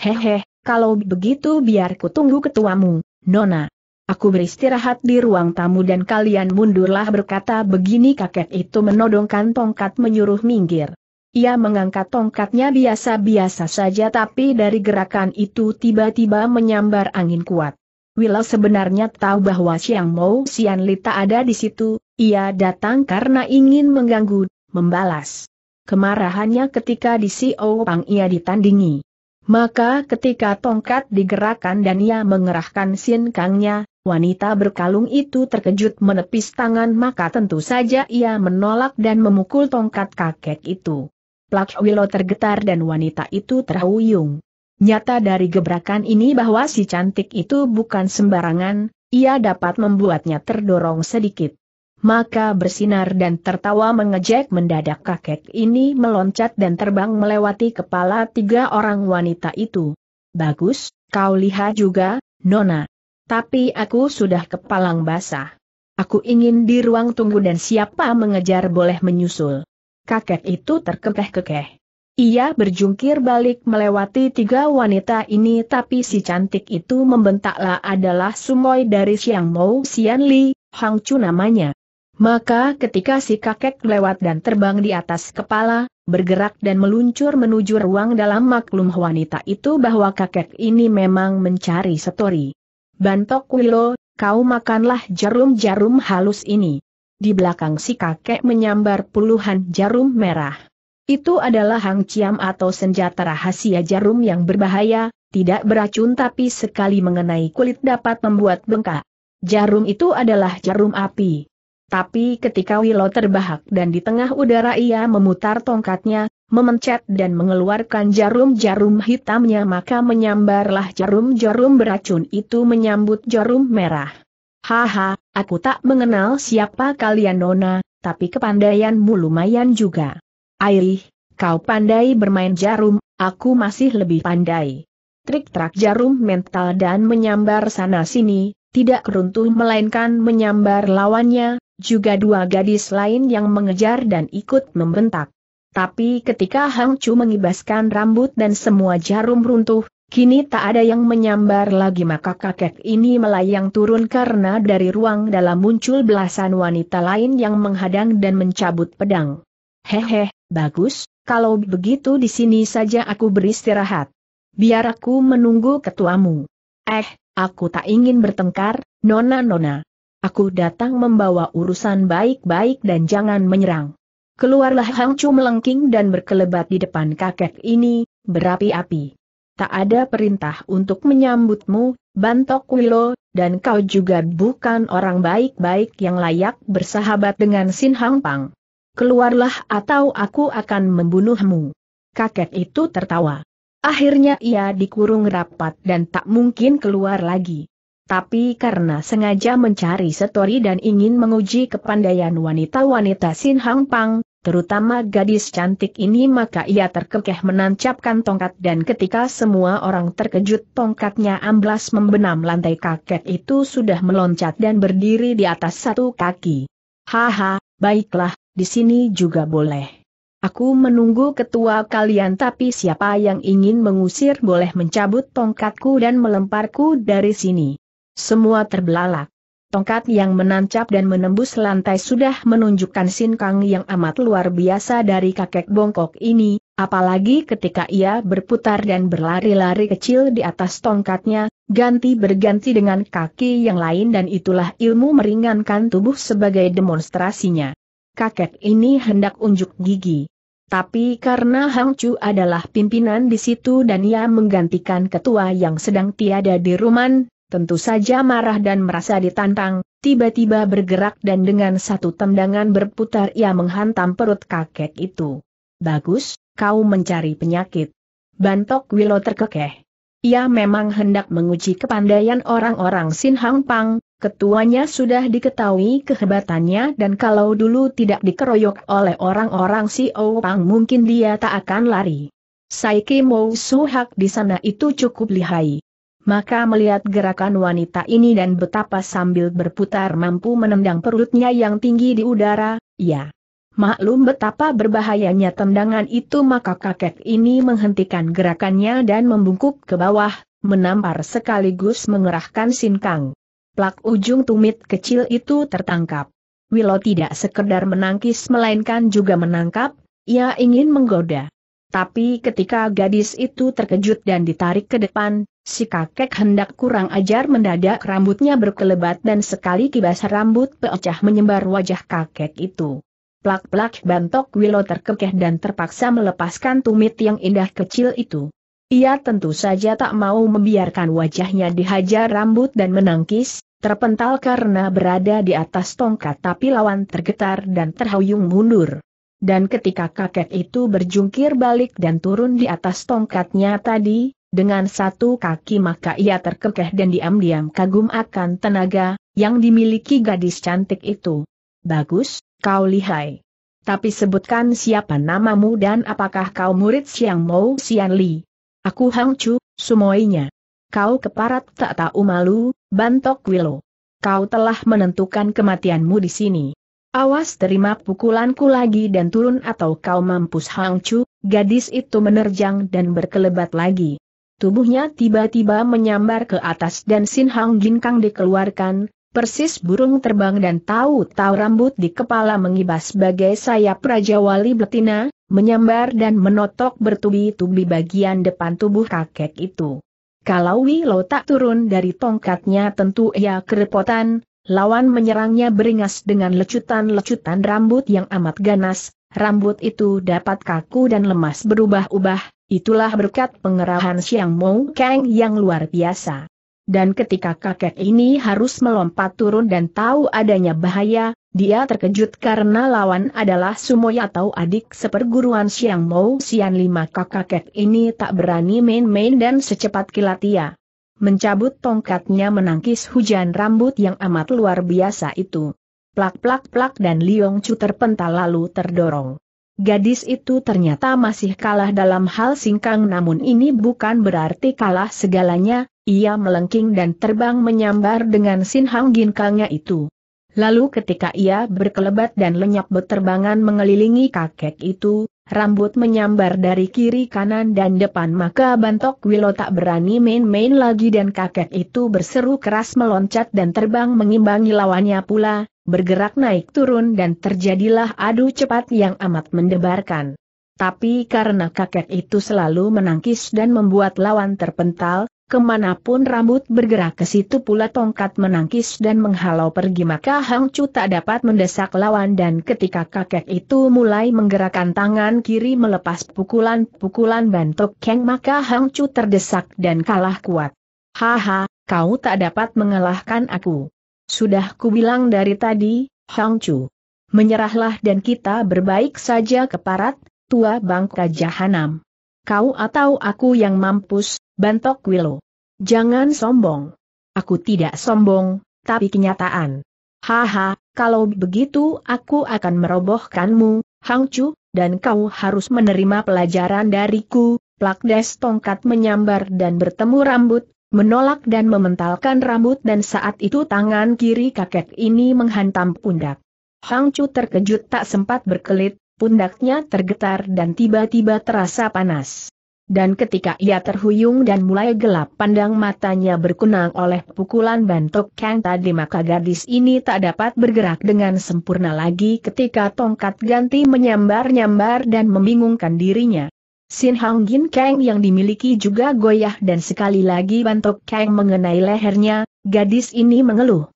Hehe, kalau begitu biar ku tunggu ketuamu, Nona. Aku beristirahat di ruang tamu dan kalian mundurlah berkata begini kakek itu menodongkan tongkat menyuruh minggir. Ia mengangkat tongkatnya biasa-biasa saja tapi dari gerakan itu tiba-tiba menyambar angin kuat. Wila sebenarnya tahu bahwa Siang Mou Sian Lita ada di situ, ia datang karena ingin mengganggu membalas. Kemarahannya ketika di CEO Pang ia ditandingi. Maka ketika tongkat digerakkan dan ia mengerahkan sin kangnya, wanita berkalung itu terkejut menepis tangan maka tentu saja ia menolak dan memukul tongkat kakek itu. Plak Wilo tergetar dan wanita itu terhuyung. Nyata dari gebrakan ini bahwa si cantik itu bukan sembarangan, ia dapat membuatnya terdorong sedikit maka bersinar dan tertawa mengejek mendadak kakek ini meloncat dan terbang melewati kepala tiga orang wanita itu. Bagus, kau lihat juga, Nona. Tapi aku sudah kepalang basah. Aku ingin di ruang tunggu dan siapa mengejar boleh menyusul. Kakek itu terkekeh-kekeh. Ia berjungkir balik melewati tiga wanita ini tapi si cantik itu membentaklah adalah Sumoy dari Siang Mou Sian Li, Hang namanya. Maka ketika si kakek lewat dan terbang di atas kepala, bergerak dan meluncur menuju ruang dalam maklum wanita itu bahwa kakek ini memang mencari setori. Bantok Wilo, kau makanlah jarum-jarum halus ini. Di belakang si kakek menyambar puluhan jarum merah. Itu adalah hang ciam atau senjata rahasia jarum yang berbahaya, tidak beracun tapi sekali mengenai kulit dapat membuat bengkak. Jarum itu adalah jarum api. Tapi ketika Wilo terbahak dan di tengah udara ia memutar tongkatnya, memencet dan mengeluarkan jarum-jarum hitamnya maka menyambarlah jarum-jarum beracun itu menyambut jarum merah. Haha, aku tak mengenal siapa kalian Nona, tapi kepandaianmu lumayan juga. Airih, kau pandai bermain jarum, aku masih lebih pandai. Trik-trak jarum mental dan menyambar sana-sini, tidak runtuh melainkan menyambar lawannya, juga dua gadis lain yang mengejar dan ikut membentak. Tapi ketika Hang Chu mengibaskan rambut dan semua jarum runtuh, kini tak ada yang menyambar lagi maka kakek ini melayang turun karena dari ruang dalam muncul belasan wanita lain yang menghadang dan mencabut pedang. Hehe, bagus, kalau begitu di sini saja aku beristirahat. Biar aku menunggu ketuamu. Eh, aku tak ingin bertengkar, nona-nona. Aku datang membawa urusan baik-baik dan jangan menyerang. Keluarlah Hang Chu melengking dan berkelebat di depan kakek ini, berapi-api. Tak ada perintah untuk menyambutmu, Bantok Wilo, dan kau juga bukan orang baik-baik yang layak bersahabat dengan Sin Hang Pang. Keluarlah atau aku akan membunuhmu. Kakek itu tertawa. Akhirnya ia dikurung rapat dan tak mungkin keluar lagi. Tapi karena sengaja mencari setori dan ingin menguji kepandaian wanita-wanita Sin Hang Pang, terutama gadis cantik ini maka ia terkekeh menancapkan tongkat dan ketika semua orang terkejut tongkatnya amblas membenam lantai kakek itu sudah meloncat dan berdiri di atas satu kaki. Haha, baiklah, di sini juga boleh. Aku menunggu ketua kalian tapi siapa yang ingin mengusir boleh mencabut tongkatku dan melemparku dari sini. Semua terbelalak. Tongkat yang menancap dan menembus lantai sudah menunjukkan sinkang yang amat luar biasa dari kakek bongkok ini, apalagi ketika ia berputar dan berlari-lari kecil di atas tongkatnya, ganti berganti dengan kaki yang lain dan itulah ilmu meringankan tubuh sebagai demonstrasinya. Kakek ini hendak unjuk gigi. Tapi karena Hang Chu adalah pimpinan di situ dan ia menggantikan ketua yang sedang tiada di rumah, tentu saja marah dan merasa ditantang, tiba-tiba bergerak dan dengan satu tendangan berputar ia menghantam perut kakek itu. Bagus, kau mencari penyakit. Bantok Wilo terkekeh. Ia memang hendak menguji kepandaian orang-orang Sin Hang Pang, ketuanya sudah diketahui kehebatannya dan kalau dulu tidak dikeroyok oleh orang-orang si O Pang mungkin dia tak akan lari. Saiki Mou Su Hak di sana itu cukup lihai maka melihat gerakan wanita ini dan betapa sambil berputar mampu menendang perutnya yang tinggi di udara, ya. Maklum betapa berbahayanya tendangan itu maka kakek ini menghentikan gerakannya dan membungkuk ke bawah, menampar sekaligus mengerahkan sinkang. Plak ujung tumit kecil itu tertangkap. Willow tidak sekedar menangkis melainkan juga menangkap, ia ingin menggoda. Tapi ketika gadis itu terkejut dan ditarik ke depan, si kakek hendak kurang ajar mendadak rambutnya berkelebat dan sekali kibas rambut pecah menyebar wajah kakek itu. Plak-plak bantok Wilo terkekeh dan terpaksa melepaskan tumit yang indah kecil itu. Ia tentu saja tak mau membiarkan wajahnya dihajar rambut dan menangkis, terpental karena berada di atas tongkat tapi lawan tergetar dan terhuyung mundur. Dan ketika kakek itu berjungkir balik dan turun di atas tongkatnya tadi, dengan satu kaki maka ia terkekeh dan diam-diam kagum akan tenaga, yang dimiliki gadis cantik itu. Bagus, kau lihai. Tapi sebutkan siapa namamu dan apakah kau murid Siang Mou Sian Li. Aku Hang Chu, semuanya. Kau keparat tak tahu malu, bantok Wilo. Kau telah menentukan kematianmu di sini. Awas terima pukulanku lagi dan turun atau kau mampus Hang Chu, gadis itu menerjang dan berkelebat lagi. Tubuhnya tiba-tiba menyambar ke atas dan Sin Hang Jin Kang dikeluarkan, persis burung terbang dan tahu-tahu rambut di kepala mengibas bagai sayap Raja Wali Betina, menyambar dan menotok bertubi-tubi bagian depan tubuh kakek itu. Kalau lo tak turun dari tongkatnya tentu ia kerepotan, Lawan menyerangnya beringas dengan lecutan-lecutan rambut yang amat ganas, rambut itu dapat kaku dan lemas berubah-ubah, itulah berkat pengerahan Siang Mou Kang yang luar biasa. Dan ketika kakek ini harus melompat turun dan tahu adanya bahaya, dia terkejut karena lawan adalah Sumoy atau adik seperguruan Siang Mou Sian lima kakek ini tak berani main-main dan secepat kilat ia mencabut tongkatnya menangkis hujan rambut yang amat luar biasa itu. Plak-plak-plak dan Liong Chu terpental lalu terdorong. Gadis itu ternyata masih kalah dalam hal singkang namun ini bukan berarti kalah segalanya, ia melengking dan terbang menyambar dengan Sin Hang Ginkangnya itu. Lalu ketika ia berkelebat dan lenyap beterbangan mengelilingi kakek itu, rambut menyambar dari kiri kanan dan depan maka bantok Wilo tak berani main-main lagi dan kakek itu berseru keras meloncat dan terbang mengimbangi lawannya pula, bergerak naik turun dan terjadilah adu cepat yang amat mendebarkan. Tapi karena kakek itu selalu menangkis dan membuat lawan terpental, Kemanapun rambut bergerak ke situ pula tongkat menangkis dan menghalau pergi maka Hang Chu tak dapat mendesak lawan dan ketika kakek itu mulai menggerakkan tangan kiri melepas pukulan-pukulan bantok Keng maka Hang Chu terdesak dan kalah kuat. Haha, kau tak dapat mengalahkan aku. Sudah kubilang dari tadi, Hang Chu. Menyerahlah dan kita berbaik saja ke parat, tua bangka jahanam. Kau atau aku yang mampus, Bantok Wilo. Jangan sombong. Aku tidak sombong, tapi kenyataan. Haha, kalau begitu aku akan merobohkanmu, Hang Chu, dan kau harus menerima pelajaran dariku, Plakdes tongkat menyambar dan bertemu rambut, menolak dan mementalkan rambut dan saat itu tangan kiri kakek ini menghantam pundak. Hang Chu terkejut tak sempat berkelit, pundaknya tergetar dan tiba-tiba terasa panas. Dan ketika ia terhuyung dan mulai gelap pandang matanya berkunang oleh pukulan bantok Kang tadi maka gadis ini tak dapat bergerak dengan sempurna lagi ketika tongkat ganti menyambar-nyambar dan membingungkan dirinya. Sin Hang Gin Kang yang dimiliki juga goyah dan sekali lagi bantok Kang mengenai lehernya, gadis ini mengeluh.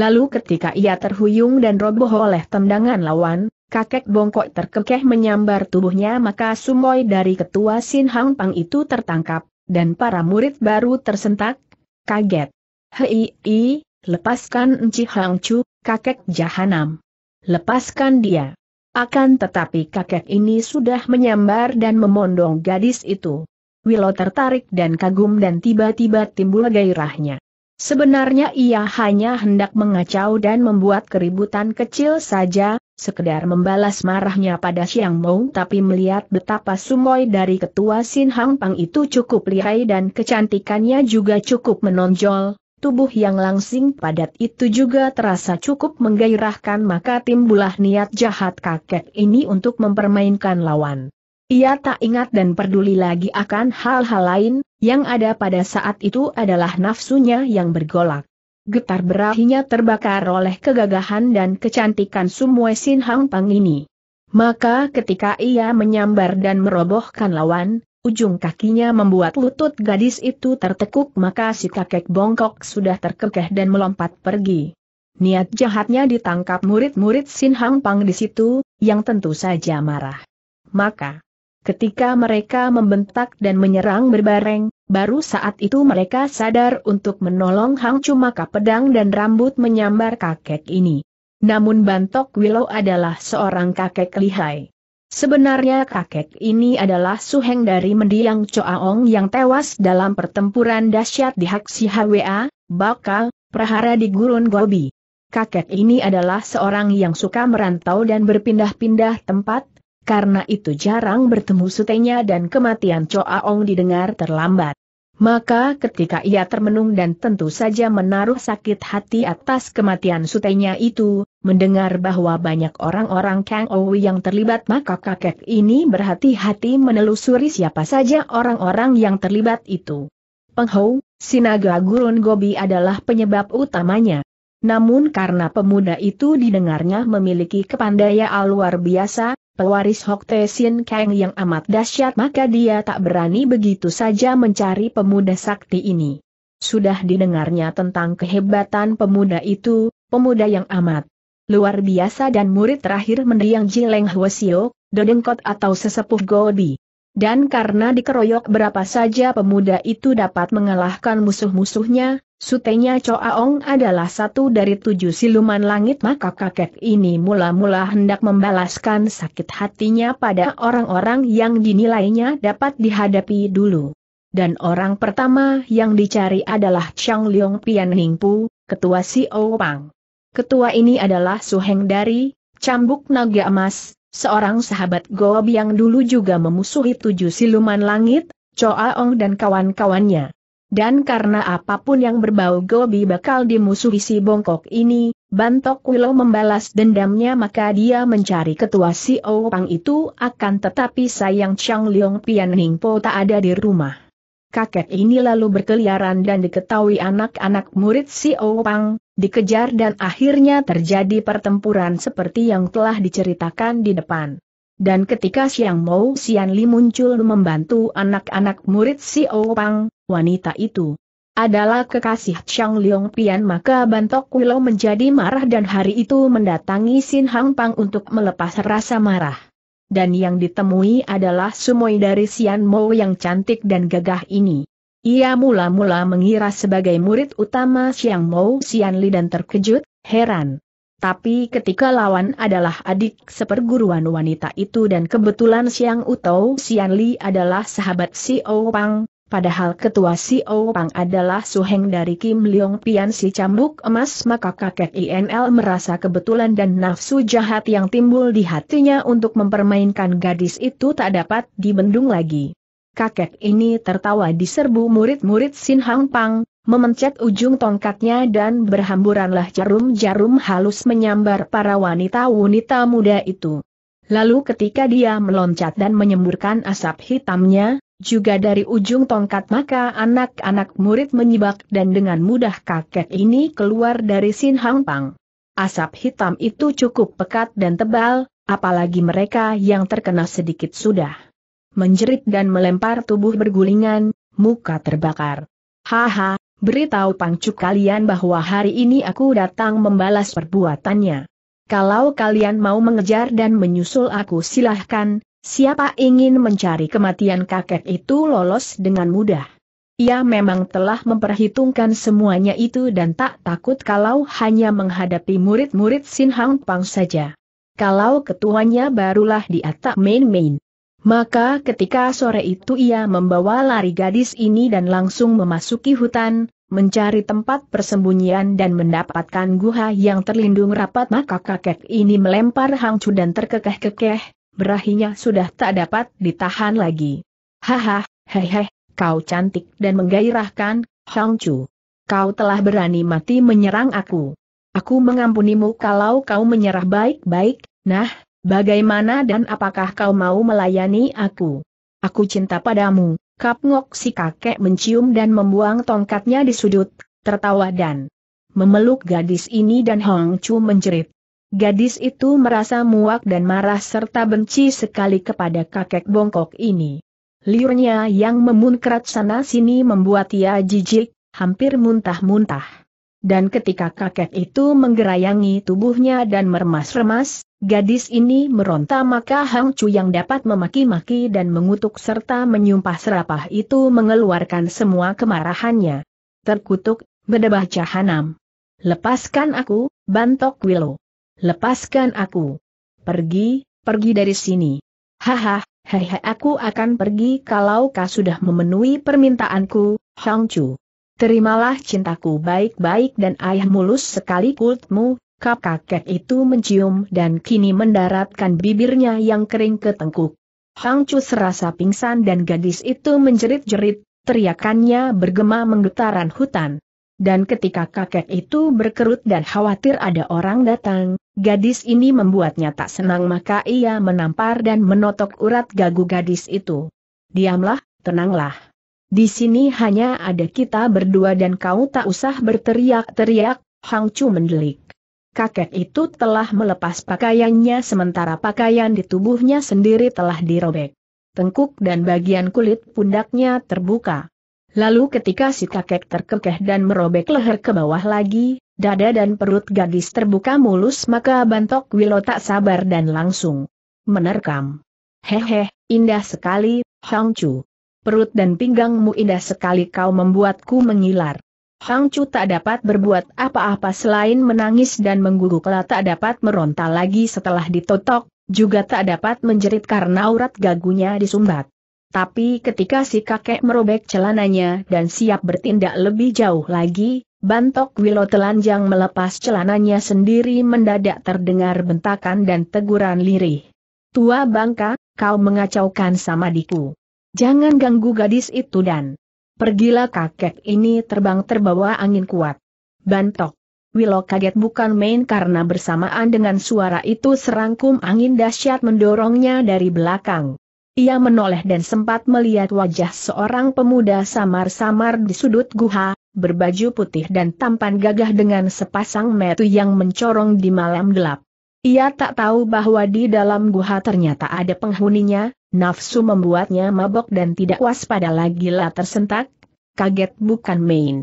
Lalu ketika ia terhuyung dan roboh oleh tendangan lawan, Kakek bongkok terkekeh menyambar tubuhnya maka sumoy dari ketua Sin Hang Pang itu tertangkap, dan para murid baru tersentak, kaget. Hei, i, lepaskan Enci Hang Chu, kakek jahanam. Lepaskan dia. Akan tetapi kakek ini sudah menyambar dan memondong gadis itu. Wilo tertarik dan kagum dan tiba-tiba timbul gairahnya. Sebenarnya ia hanya hendak mengacau dan membuat keributan kecil saja, sekedar membalas marahnya pada Xiang Mou tapi melihat betapa sumoy dari ketua Sin Hang Pang itu cukup lihai dan kecantikannya juga cukup menonjol, tubuh yang langsing padat itu juga terasa cukup menggairahkan maka timbulah niat jahat kakek ini untuk mempermainkan lawan. Ia tak ingat dan peduli lagi akan hal-hal lain, yang ada pada saat itu adalah nafsunya yang bergolak. Getar berahinya terbakar oleh kegagahan dan kecantikan Sumue Sin Hang Pang ini. Maka ketika ia menyambar dan merobohkan lawan, ujung kakinya membuat lutut gadis itu tertekuk maka si kakek bongkok sudah terkekeh dan melompat pergi. Niat jahatnya ditangkap murid-murid Sin Hang Pang di situ, yang tentu saja marah. Maka, ketika mereka membentak dan menyerang berbareng, Baru saat itu mereka sadar untuk menolong Hang Cumaka pedang dan rambut menyambar kakek ini. Namun Bantok Willow adalah seorang kakek lihai. Sebenarnya kakek ini adalah suheng dari mendiang Choaong yang tewas dalam pertempuran dahsyat di HWA, Bakal, Prahara di Gurun Gobi. Kakek ini adalah seorang yang suka merantau dan berpindah-pindah tempat, karena itu jarang bertemu sutenya dan kematian Choa didengar terlambat. Maka ketika ia termenung dan tentu saja menaruh sakit hati atas kematian sutenya itu, mendengar bahwa banyak orang-orang Kang Owi yang terlibat maka kakek ini berhati-hati menelusuri siapa saja orang-orang yang terlibat itu. Penghou, Sinaga Gurun Gobi adalah penyebab utamanya. Namun karena pemuda itu didengarnya memiliki kepandaian luar biasa, pewaris Hok Te Sien Kang yang amat dahsyat maka dia tak berani begitu saja mencari pemuda sakti ini. Sudah didengarnya tentang kehebatan pemuda itu, pemuda yang amat luar biasa dan murid terakhir mendiang Jileng Hwasio, Dodengkot atau sesepuh Gobi. Dan karena dikeroyok berapa saja pemuda itu dapat mengalahkan musuh-musuhnya, Sutenya Ong adalah satu dari tujuh siluman langit maka kakek ini mula-mula hendak membalaskan sakit hatinya pada orang-orang yang dinilainya dapat dihadapi dulu. Dan orang pertama yang dicari adalah Chang Leong Pian Ning Pu, ketua Si O Pang. Ketua ini adalah Su Heng dari Cambuk Naga Emas, seorang sahabat Gob yang dulu juga memusuhi tujuh siluman langit, Ong dan kawan-kawannya. Dan karena apapun yang berbau Gobi bakal dimusuhi si bongkok ini, Bantok Wilo membalas dendamnya maka dia mencari ketua si Pang itu akan tetapi sayang Chang Leong Pian Ningpo tak ada di rumah. Kakek ini lalu berkeliaran dan diketahui anak-anak murid si Pang, dikejar dan akhirnya terjadi pertempuran seperti yang telah diceritakan di depan. Dan ketika Siang Mou Sian Li muncul membantu anak-anak murid si Pang, wanita itu adalah kekasih Chang Leong Pian maka Bantok Wilo menjadi marah dan hari itu mendatangi Sin Hang Pang untuk melepas rasa marah. Dan yang ditemui adalah sumoi dari Sian Mo yang cantik dan gagah ini. Ia mula-mula mengira sebagai murid utama Siang Mo Sian Li dan terkejut, heran. Tapi ketika lawan adalah adik seperguruan wanita itu dan kebetulan Siang Utau Sian Li adalah sahabat si Ou Pang, Padahal ketua si Pang adalah suheng dari Kim Leong Pian si cambuk emas maka kakek INL merasa kebetulan dan nafsu jahat yang timbul di hatinya untuk mempermainkan gadis itu tak dapat dibendung lagi. Kakek ini tertawa di serbu murid-murid Sin Hang Pang, memencet ujung tongkatnya dan berhamburanlah jarum-jarum halus menyambar para wanita-wanita muda itu. Lalu ketika dia meloncat dan menyemburkan asap hitamnya, juga dari ujung tongkat maka anak-anak murid menyibak dan dengan mudah kakek ini keluar dari Sin Hang Pang. Asap hitam itu cukup pekat dan tebal, apalagi mereka yang terkena sedikit sudah. Menjerit dan melempar tubuh bergulingan, muka terbakar. Haha, beritahu pangcu kalian bahwa hari ini aku datang membalas perbuatannya. Kalau kalian mau mengejar dan menyusul aku silahkan, Siapa ingin mencari kematian kakek itu lolos dengan mudah. Ia memang telah memperhitungkan semuanya itu dan tak takut kalau hanya menghadapi murid-murid Sin Hang Pang saja. Kalau ketuanya barulah di atas main-main. Maka ketika sore itu ia membawa lari gadis ini dan langsung memasuki hutan, mencari tempat persembunyian dan mendapatkan guha yang terlindung rapat maka kakek ini melempar hangcu dan terkekeh-kekeh, berahinya sudah tak dapat ditahan lagi. Haha, hehe, kau cantik dan menggairahkan, Hong Chu. Kau telah berani mati menyerang aku. Aku mengampunimu kalau kau menyerah baik-baik, nah, bagaimana dan apakah kau mau melayani aku? Aku cinta padamu, Kap Ngok si kakek mencium dan membuang tongkatnya di sudut, tertawa dan memeluk gadis ini dan Hong Chu menjerit. Gadis itu merasa muak dan marah serta benci sekali kepada kakek bongkok ini. Liurnya yang memunkrat sana-sini membuat ia jijik, hampir muntah-muntah. Dan ketika kakek itu menggerayangi tubuhnya dan meremas-remas, gadis ini meronta maka Hang Chu yang dapat memaki-maki dan mengutuk serta menyumpah serapah itu mengeluarkan semua kemarahannya. Terkutuk, bedebah cahanam. Lepaskan aku, bantok Willow. Lepaskan aku. Pergi, pergi dari sini. Haha, hehe aku akan pergi kalau kau sudah memenuhi permintaanku, Hong Chu. Terimalah cintaku baik-baik dan ayah mulus sekali kultmu, kap kakek itu mencium dan kini mendaratkan bibirnya yang kering ke tengkuk. Hang Chu serasa pingsan dan gadis itu menjerit-jerit, teriakannya bergema menggetaran hutan. Dan ketika kakek itu berkerut dan khawatir ada orang datang, gadis ini membuatnya tak senang maka ia menampar dan menotok urat gagu gadis itu. Diamlah, tenanglah. Di sini hanya ada kita berdua dan kau tak usah berteriak-teriak, Hang Chu mendelik. Kakek itu telah melepas pakaiannya sementara pakaian di tubuhnya sendiri telah dirobek. Tengkuk dan bagian kulit pundaknya terbuka. Lalu ketika si kakek terkekeh dan merobek leher ke bawah lagi, dada dan perut gadis terbuka mulus maka bantok Wilo tak sabar dan langsung menerkam. Hehe, indah sekali, Hang Chu. Perut dan pinggangmu indah sekali kau membuatku mengilar. Hang Chu tak dapat berbuat apa-apa selain menangis dan lah tak dapat meronta lagi setelah ditotok, juga tak dapat menjerit karena urat gagunya disumbat. Tapi ketika si kakek merobek celananya dan siap bertindak lebih jauh lagi, Bantok Wilo telanjang melepas celananya sendiri mendadak terdengar bentakan dan teguran lirih. Tua bangka, kau mengacaukan sama samadiku. Jangan ganggu gadis itu dan pergilah kakek ini terbang terbawa angin kuat. Bantok. Wilo kaget bukan main karena bersamaan dengan suara itu serangkum angin dahsyat mendorongnya dari belakang. Ia menoleh dan sempat melihat wajah seorang pemuda samar-samar di sudut guha, berbaju putih dan tampan gagah dengan sepasang metu yang mencorong di malam gelap. Ia tak tahu bahwa di dalam guha ternyata ada penghuninya, nafsu membuatnya mabok dan tidak waspada lagi lah tersentak, kaget bukan main.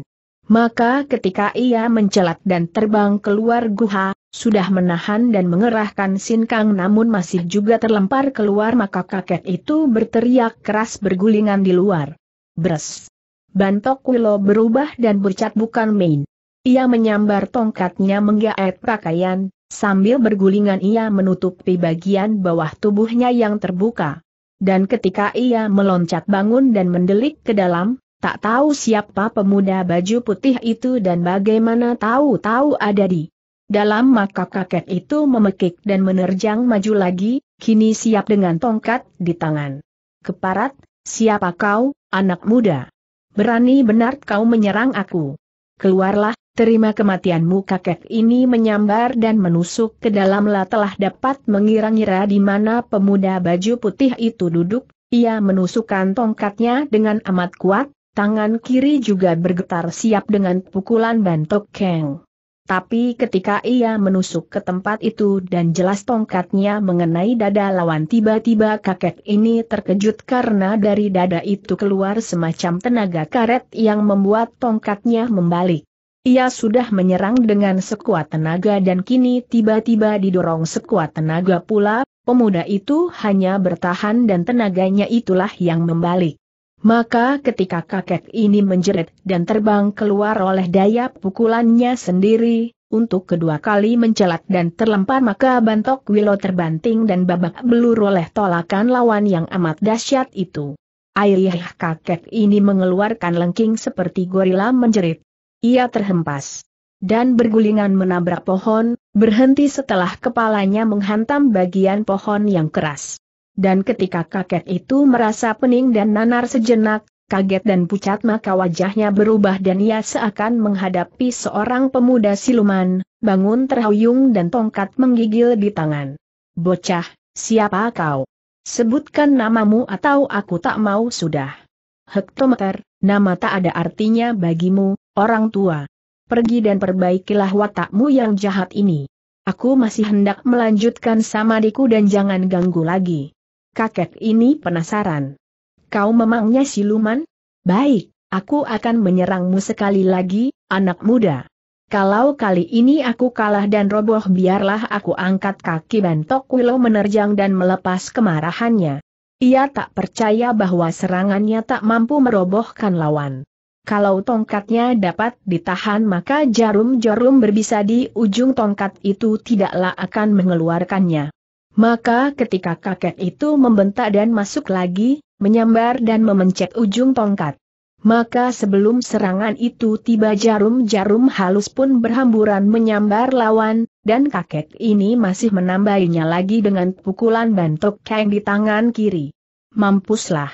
Maka ketika ia mencelat dan terbang keluar guha, sudah menahan dan mengerahkan sinkang namun masih juga terlempar keluar maka kakek itu berteriak keras bergulingan di luar. Bres! Bantok Wilo berubah dan bercat bukan main. Ia menyambar tongkatnya menggaet pakaian, sambil bergulingan ia menutupi bagian bawah tubuhnya yang terbuka. Dan ketika ia meloncat bangun dan mendelik ke dalam, tak tahu siapa pemuda baju putih itu dan bagaimana tahu-tahu ada di dalam maka kakek itu memekik dan menerjang maju lagi, kini siap dengan tongkat di tangan. Keparat, siapa kau, anak muda? Berani benar kau menyerang aku. Keluarlah, terima kematianmu kakek ini menyambar dan menusuk ke dalam lah telah dapat mengira-ngira di mana pemuda baju putih itu duduk, ia menusukkan tongkatnya dengan amat kuat, tangan kiri juga bergetar siap dengan pukulan bentuk keng. Tapi ketika ia menusuk ke tempat itu dan jelas tongkatnya mengenai dada lawan tiba-tiba kakek ini terkejut karena dari dada itu keluar semacam tenaga karet yang membuat tongkatnya membalik. Ia sudah menyerang dengan sekuat tenaga dan kini tiba-tiba didorong sekuat tenaga pula, pemuda itu hanya bertahan dan tenaganya itulah yang membalik. Maka ketika kakek ini menjerit dan terbang keluar oleh daya pukulannya sendiri, untuk kedua kali mencelat dan terlempar maka bantok Wilo terbanting dan babak belur oleh tolakan lawan yang amat dahsyat itu. Airih kakek ini mengeluarkan lengking seperti gorila menjerit. Ia terhempas dan bergulingan menabrak pohon, berhenti setelah kepalanya menghantam bagian pohon yang keras. Dan ketika kakek itu merasa pening dan nanar sejenak, kaget dan pucat maka wajahnya berubah dan ia seakan menghadapi seorang pemuda siluman, bangun terhuyung dan tongkat menggigil di tangan. Bocah, siapa kau? Sebutkan namamu atau aku tak mau sudah. Hektometer, nama tak ada artinya bagimu, orang tua. Pergi dan perbaikilah watakmu yang jahat ini. Aku masih hendak melanjutkan samadiku dan jangan ganggu lagi kakek ini penasaran. Kau memangnya siluman? Baik, aku akan menyerangmu sekali lagi, anak muda. Kalau kali ini aku kalah dan roboh biarlah aku angkat kaki bantok Willow menerjang dan melepas kemarahannya. Ia tak percaya bahwa serangannya tak mampu merobohkan lawan. Kalau tongkatnya dapat ditahan maka jarum-jarum berbisa di ujung tongkat itu tidaklah akan mengeluarkannya. Maka ketika kakek itu membentak dan masuk lagi, menyambar dan memencet ujung tongkat. Maka sebelum serangan itu tiba jarum-jarum halus pun berhamburan menyambar lawan, dan kakek ini masih menambahinya lagi dengan pukulan bantok keng di tangan kiri. Mampuslah.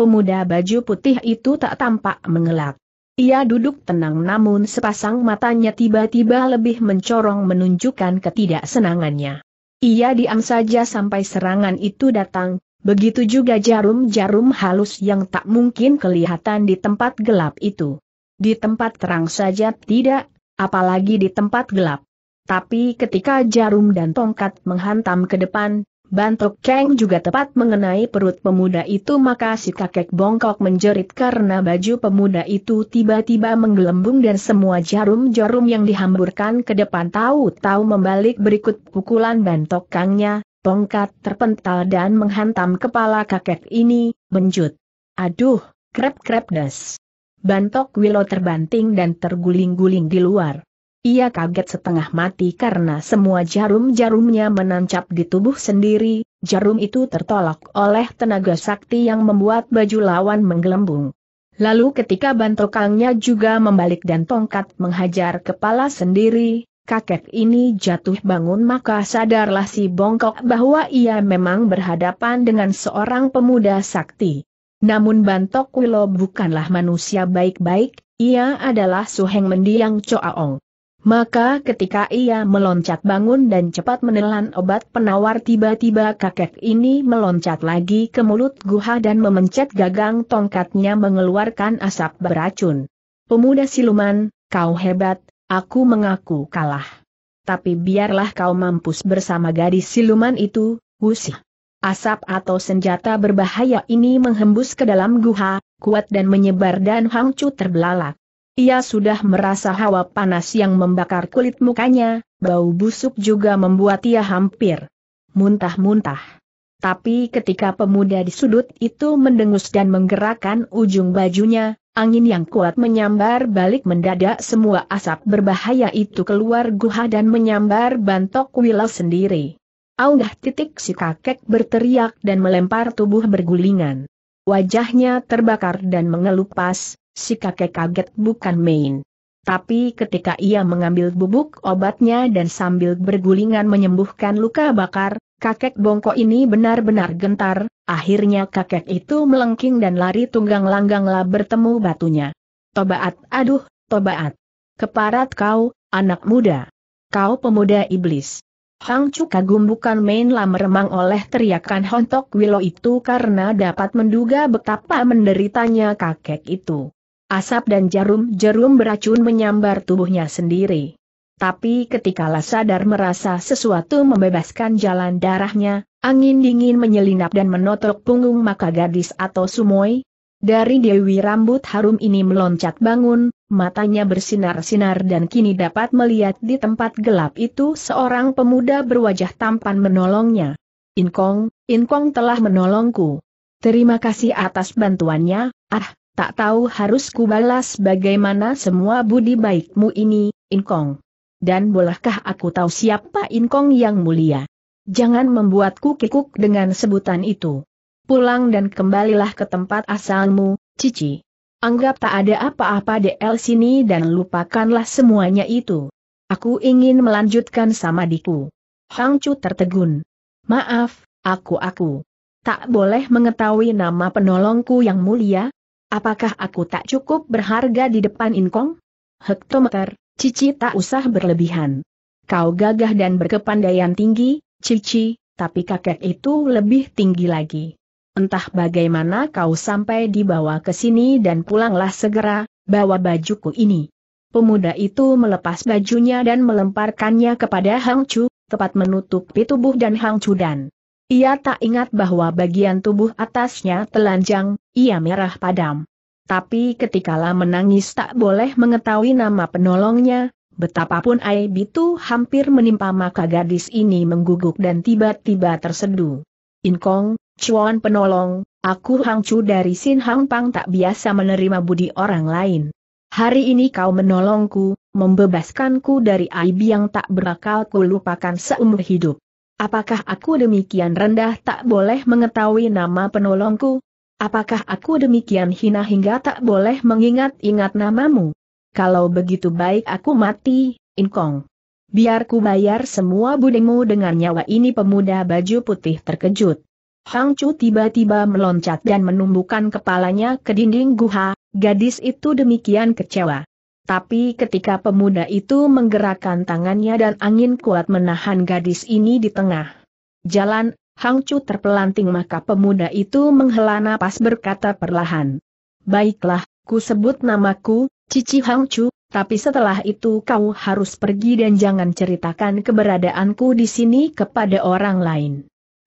Pemuda baju putih itu tak tampak mengelak. Ia duduk tenang namun sepasang matanya tiba-tiba lebih mencorong menunjukkan ketidaksenangannya. Ia diam saja sampai serangan itu datang, begitu juga jarum-jarum halus yang tak mungkin kelihatan di tempat gelap itu. Di tempat terang saja tidak, apalagi di tempat gelap. Tapi ketika jarum dan tongkat menghantam ke depan, Bantok keng juga tepat mengenai perut pemuda itu maka si kakek bongkok menjerit karena baju pemuda itu tiba-tiba menggelembung dan semua jarum-jarum yang dihamburkan ke depan tahu-tahu membalik berikut pukulan bantok kangnya, tongkat terpental dan menghantam kepala kakek ini, benjut. Aduh, krep-krep das. Bantok Willow terbanting dan terguling-guling di luar. Ia kaget setengah mati karena semua jarum-jarumnya menancap di tubuh sendiri, jarum itu tertolak oleh tenaga sakti yang membuat baju lawan menggelembung. Lalu ketika bantokangnya juga membalik dan tongkat menghajar kepala sendiri, kakek ini jatuh bangun maka sadarlah si bongkok bahwa ia memang berhadapan dengan seorang pemuda sakti. Namun Bantok Wilo bukanlah manusia baik-baik, ia adalah Suheng Mendiang Coaong. Maka ketika ia meloncat bangun dan cepat menelan obat penawar tiba-tiba kakek ini meloncat lagi ke mulut guha dan memencet gagang tongkatnya mengeluarkan asap beracun. Pemuda siluman, kau hebat, aku mengaku kalah. Tapi biarlah kau mampus bersama gadis siluman itu, husih. Asap atau senjata berbahaya ini menghembus ke dalam guha, kuat dan menyebar dan hangcu terbelalak. Ia sudah merasa hawa panas yang membakar kulit mukanya, bau busuk juga membuat ia hampir muntah-muntah. Tapi ketika pemuda di sudut itu mendengus dan menggerakkan ujung bajunya, angin yang kuat menyambar balik mendadak semua asap berbahaya itu keluar guha dan menyambar bantok Wilau sendiri. Aunggah titik si kakek berteriak dan melempar tubuh bergulingan. Wajahnya terbakar dan mengelupas, si kakek kaget bukan main. Tapi ketika ia mengambil bubuk obatnya dan sambil bergulingan menyembuhkan luka bakar, kakek bongko ini benar-benar gentar, akhirnya kakek itu melengking dan lari tunggang langganglah bertemu batunya. Tobaat, aduh, tobaat. Keparat kau, anak muda. Kau pemuda iblis. Hang Chu kagum bukan mainlah meremang oleh teriakan hontok Wilo itu karena dapat menduga betapa menderitanya kakek itu. Asap dan jarum-jarum beracun menyambar tubuhnya sendiri. Tapi ketika Lasadar merasa sesuatu membebaskan jalan darahnya, angin dingin menyelinap dan menotok punggung maka gadis atau sumoi, dari Dewi rambut harum ini meloncat bangun, matanya bersinar-sinar dan kini dapat melihat di tempat gelap itu seorang pemuda berwajah tampan menolongnya. Inkong, Inkong telah menolongku. Terima kasih atas bantuannya, ah, Tak tahu harus kubalas bagaimana semua budi baikmu ini, Inkong. Dan bolehkah aku tahu siapa Inkong yang mulia? Jangan membuatku kikuk dengan sebutan itu. Pulang dan kembalilah ke tempat asalmu, Cici. Anggap tak ada apa-apa DL sini dan lupakanlah semuanya itu. Aku ingin melanjutkan sama diku. Hang Chu tertegun. Maaf, aku-aku. Tak boleh mengetahui nama penolongku yang mulia, Apakah aku tak cukup berharga di depan Inkong? Hektometer, Cici tak usah berlebihan. Kau gagah dan berkepandaian tinggi, Cici, tapi kakek itu lebih tinggi lagi. Entah bagaimana kau sampai dibawa ke sini dan pulanglah segera, bawa bajuku ini. Pemuda itu melepas bajunya dan melemparkannya kepada Hang Chu, tepat menutupi tubuh dan Hang Chu dan ia tak ingat bahwa bagian tubuh atasnya telanjang, ia merah padam. Tapi ketikalah menangis tak boleh mengetahui nama penolongnya, betapapun aib itu hampir menimpa maka gadis ini mengguguk dan tiba-tiba terseduh. Inkong, Chuan penolong, aku Hangcu dari Sin Hang Pang tak biasa menerima budi orang lain. Hari ini kau menolongku, membebaskanku dari aib yang tak berakal ku lupakan seumur hidup. Apakah aku demikian rendah tak boleh mengetahui nama penolongku? Apakah aku demikian hina hingga tak boleh mengingat-ingat namamu? Kalau begitu baik aku mati, Inkong. Biar ku bayar semua budimu dengan nyawa ini pemuda baju putih terkejut. Hang Chu tiba-tiba meloncat dan menumbuhkan kepalanya ke dinding guha, gadis itu demikian kecewa. Tapi ketika pemuda itu menggerakkan tangannya dan angin kuat menahan gadis ini di tengah jalan, Hang Chu terpelanting maka pemuda itu menghela napas berkata perlahan. Baiklah, ku sebut namaku, Cici Hang Chu, tapi setelah itu kau harus pergi dan jangan ceritakan keberadaanku di sini kepada orang lain.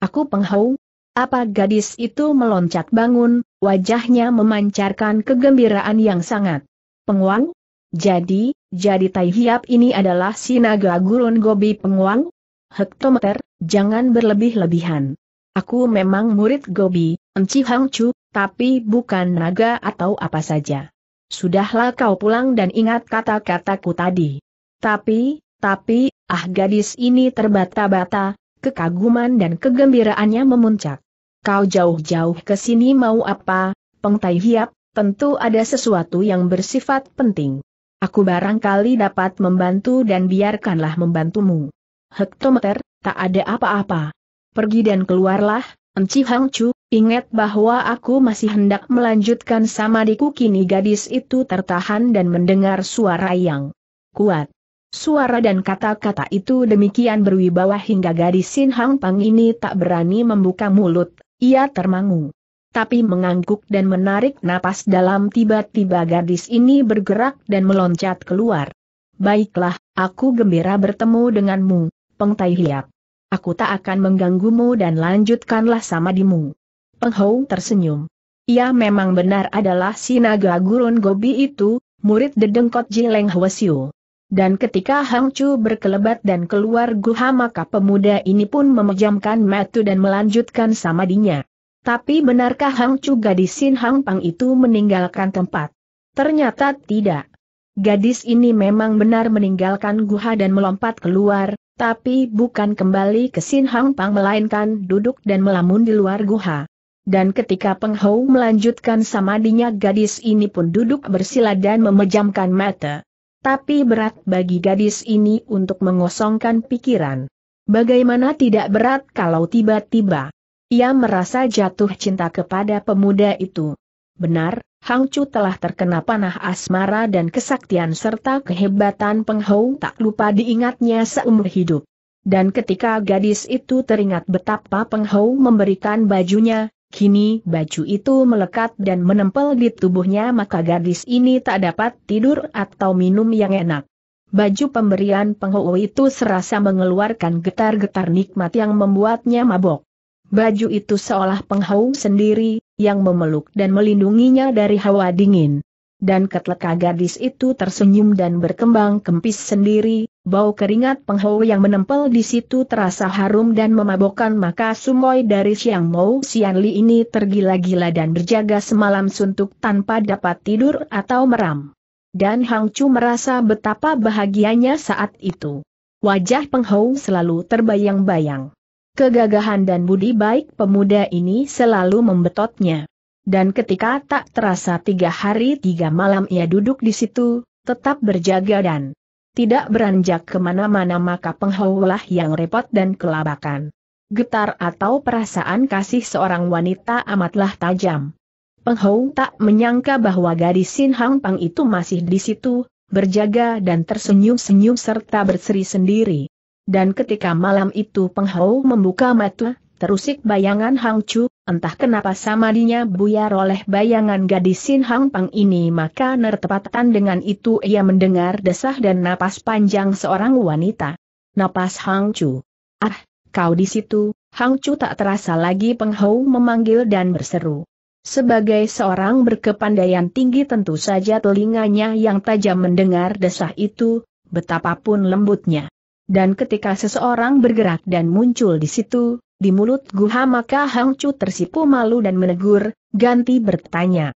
Aku penghau. Apa gadis itu meloncat bangun, wajahnya memancarkan kegembiraan yang sangat. Penguang, jadi, jadi Tai Hiap ini adalah sinaga gurun Gobi Penguang? Hektometer, jangan berlebih-lebihan. Aku memang murid Gobi, Enci Hangcu, tapi bukan naga atau apa saja. Sudahlah kau pulang dan ingat kata-kataku tadi. Tapi, tapi, ah gadis ini terbata-bata, kekaguman dan kegembiraannya memuncak. Kau jauh-jauh ke sini mau apa, Peng Tai Hiap, tentu ada sesuatu yang bersifat penting. Aku barangkali dapat membantu dan biarkanlah membantumu. Hektometer, tak ada apa-apa. Pergi dan keluarlah, Enci Hang Chu, ingat bahwa aku masih hendak melanjutkan sama diku kini gadis itu tertahan dan mendengar suara yang kuat. Suara dan kata-kata itu demikian berwibawa hingga gadis Sin Hang Pang ini tak berani membuka mulut, ia termangu tapi mengangguk dan menarik napas dalam tiba-tiba gadis ini bergerak dan meloncat keluar. Baiklah, aku gembira bertemu denganmu, Tai Hiap. Aku tak akan mengganggumu dan lanjutkanlah sama dimu. Peng Hou tersenyum. Ia memang benar adalah si naga gurun gobi itu, murid dedengkot Jileng Hwasyu. Dan ketika Hang Chu berkelebat dan keluar guha maka pemuda ini pun memejamkan mata dan melanjutkan samadinya. Tapi benarkah Hang Chu gadis Sin Hang Pang itu meninggalkan tempat? Ternyata tidak. Gadis ini memang benar meninggalkan guha dan melompat keluar, tapi bukan kembali ke Sin Hang Pang melainkan duduk dan melamun di luar guha. Dan ketika Peng Hou melanjutkan samadinya gadis ini pun duduk bersila dan memejamkan mata. Tapi berat bagi gadis ini untuk mengosongkan pikiran. Bagaimana tidak berat kalau tiba-tiba ia merasa jatuh cinta kepada pemuda itu. Benar, Hang Chu telah terkena panah asmara dan kesaktian serta kehebatan Peng tak lupa diingatnya seumur hidup. Dan ketika gadis itu teringat betapa Peng memberikan bajunya, kini baju itu melekat dan menempel di tubuhnya maka gadis ini tak dapat tidur atau minum yang enak. Baju pemberian Peng itu serasa mengeluarkan getar-getar nikmat yang membuatnya mabok. Baju itu seolah penghau sendiri, yang memeluk dan melindunginya dari hawa dingin. Dan ketika gadis itu tersenyum dan berkembang kempis sendiri, bau keringat penghau yang menempel di situ terasa harum dan memabokkan maka sumoy dari Siang Mou Sian Li ini tergila-gila dan berjaga semalam suntuk tanpa dapat tidur atau meram. Dan Hang Chu merasa betapa bahagianya saat itu. Wajah penghau selalu terbayang-bayang. Kegagahan dan budi baik pemuda ini selalu membetotnya. Dan ketika tak terasa tiga hari tiga malam ia duduk di situ, tetap berjaga dan tidak beranjak kemana-mana maka penghaulah yang repot dan kelabakan. Getar atau perasaan kasih seorang wanita amatlah tajam. Penghau tak menyangka bahwa gadis Sin Hang Pang itu masih di situ, berjaga dan tersenyum-senyum serta berseri sendiri dan ketika malam itu Penghou membuka mata, terusik bayangan Hang Chu, entah kenapa sama dinya buyar oleh bayangan gadis Sin Hang Pang ini maka nertepatan dengan itu ia mendengar desah dan napas panjang seorang wanita. Napas Hang Chu. Ah, kau di situ, Hang Chu tak terasa lagi Penghou memanggil dan berseru. Sebagai seorang berkepandaian tinggi tentu saja telinganya yang tajam mendengar desah itu, betapapun lembutnya. Dan ketika seseorang bergerak dan muncul di situ, di mulut Guha maka Hang Chu tersipu malu dan menegur, ganti bertanya.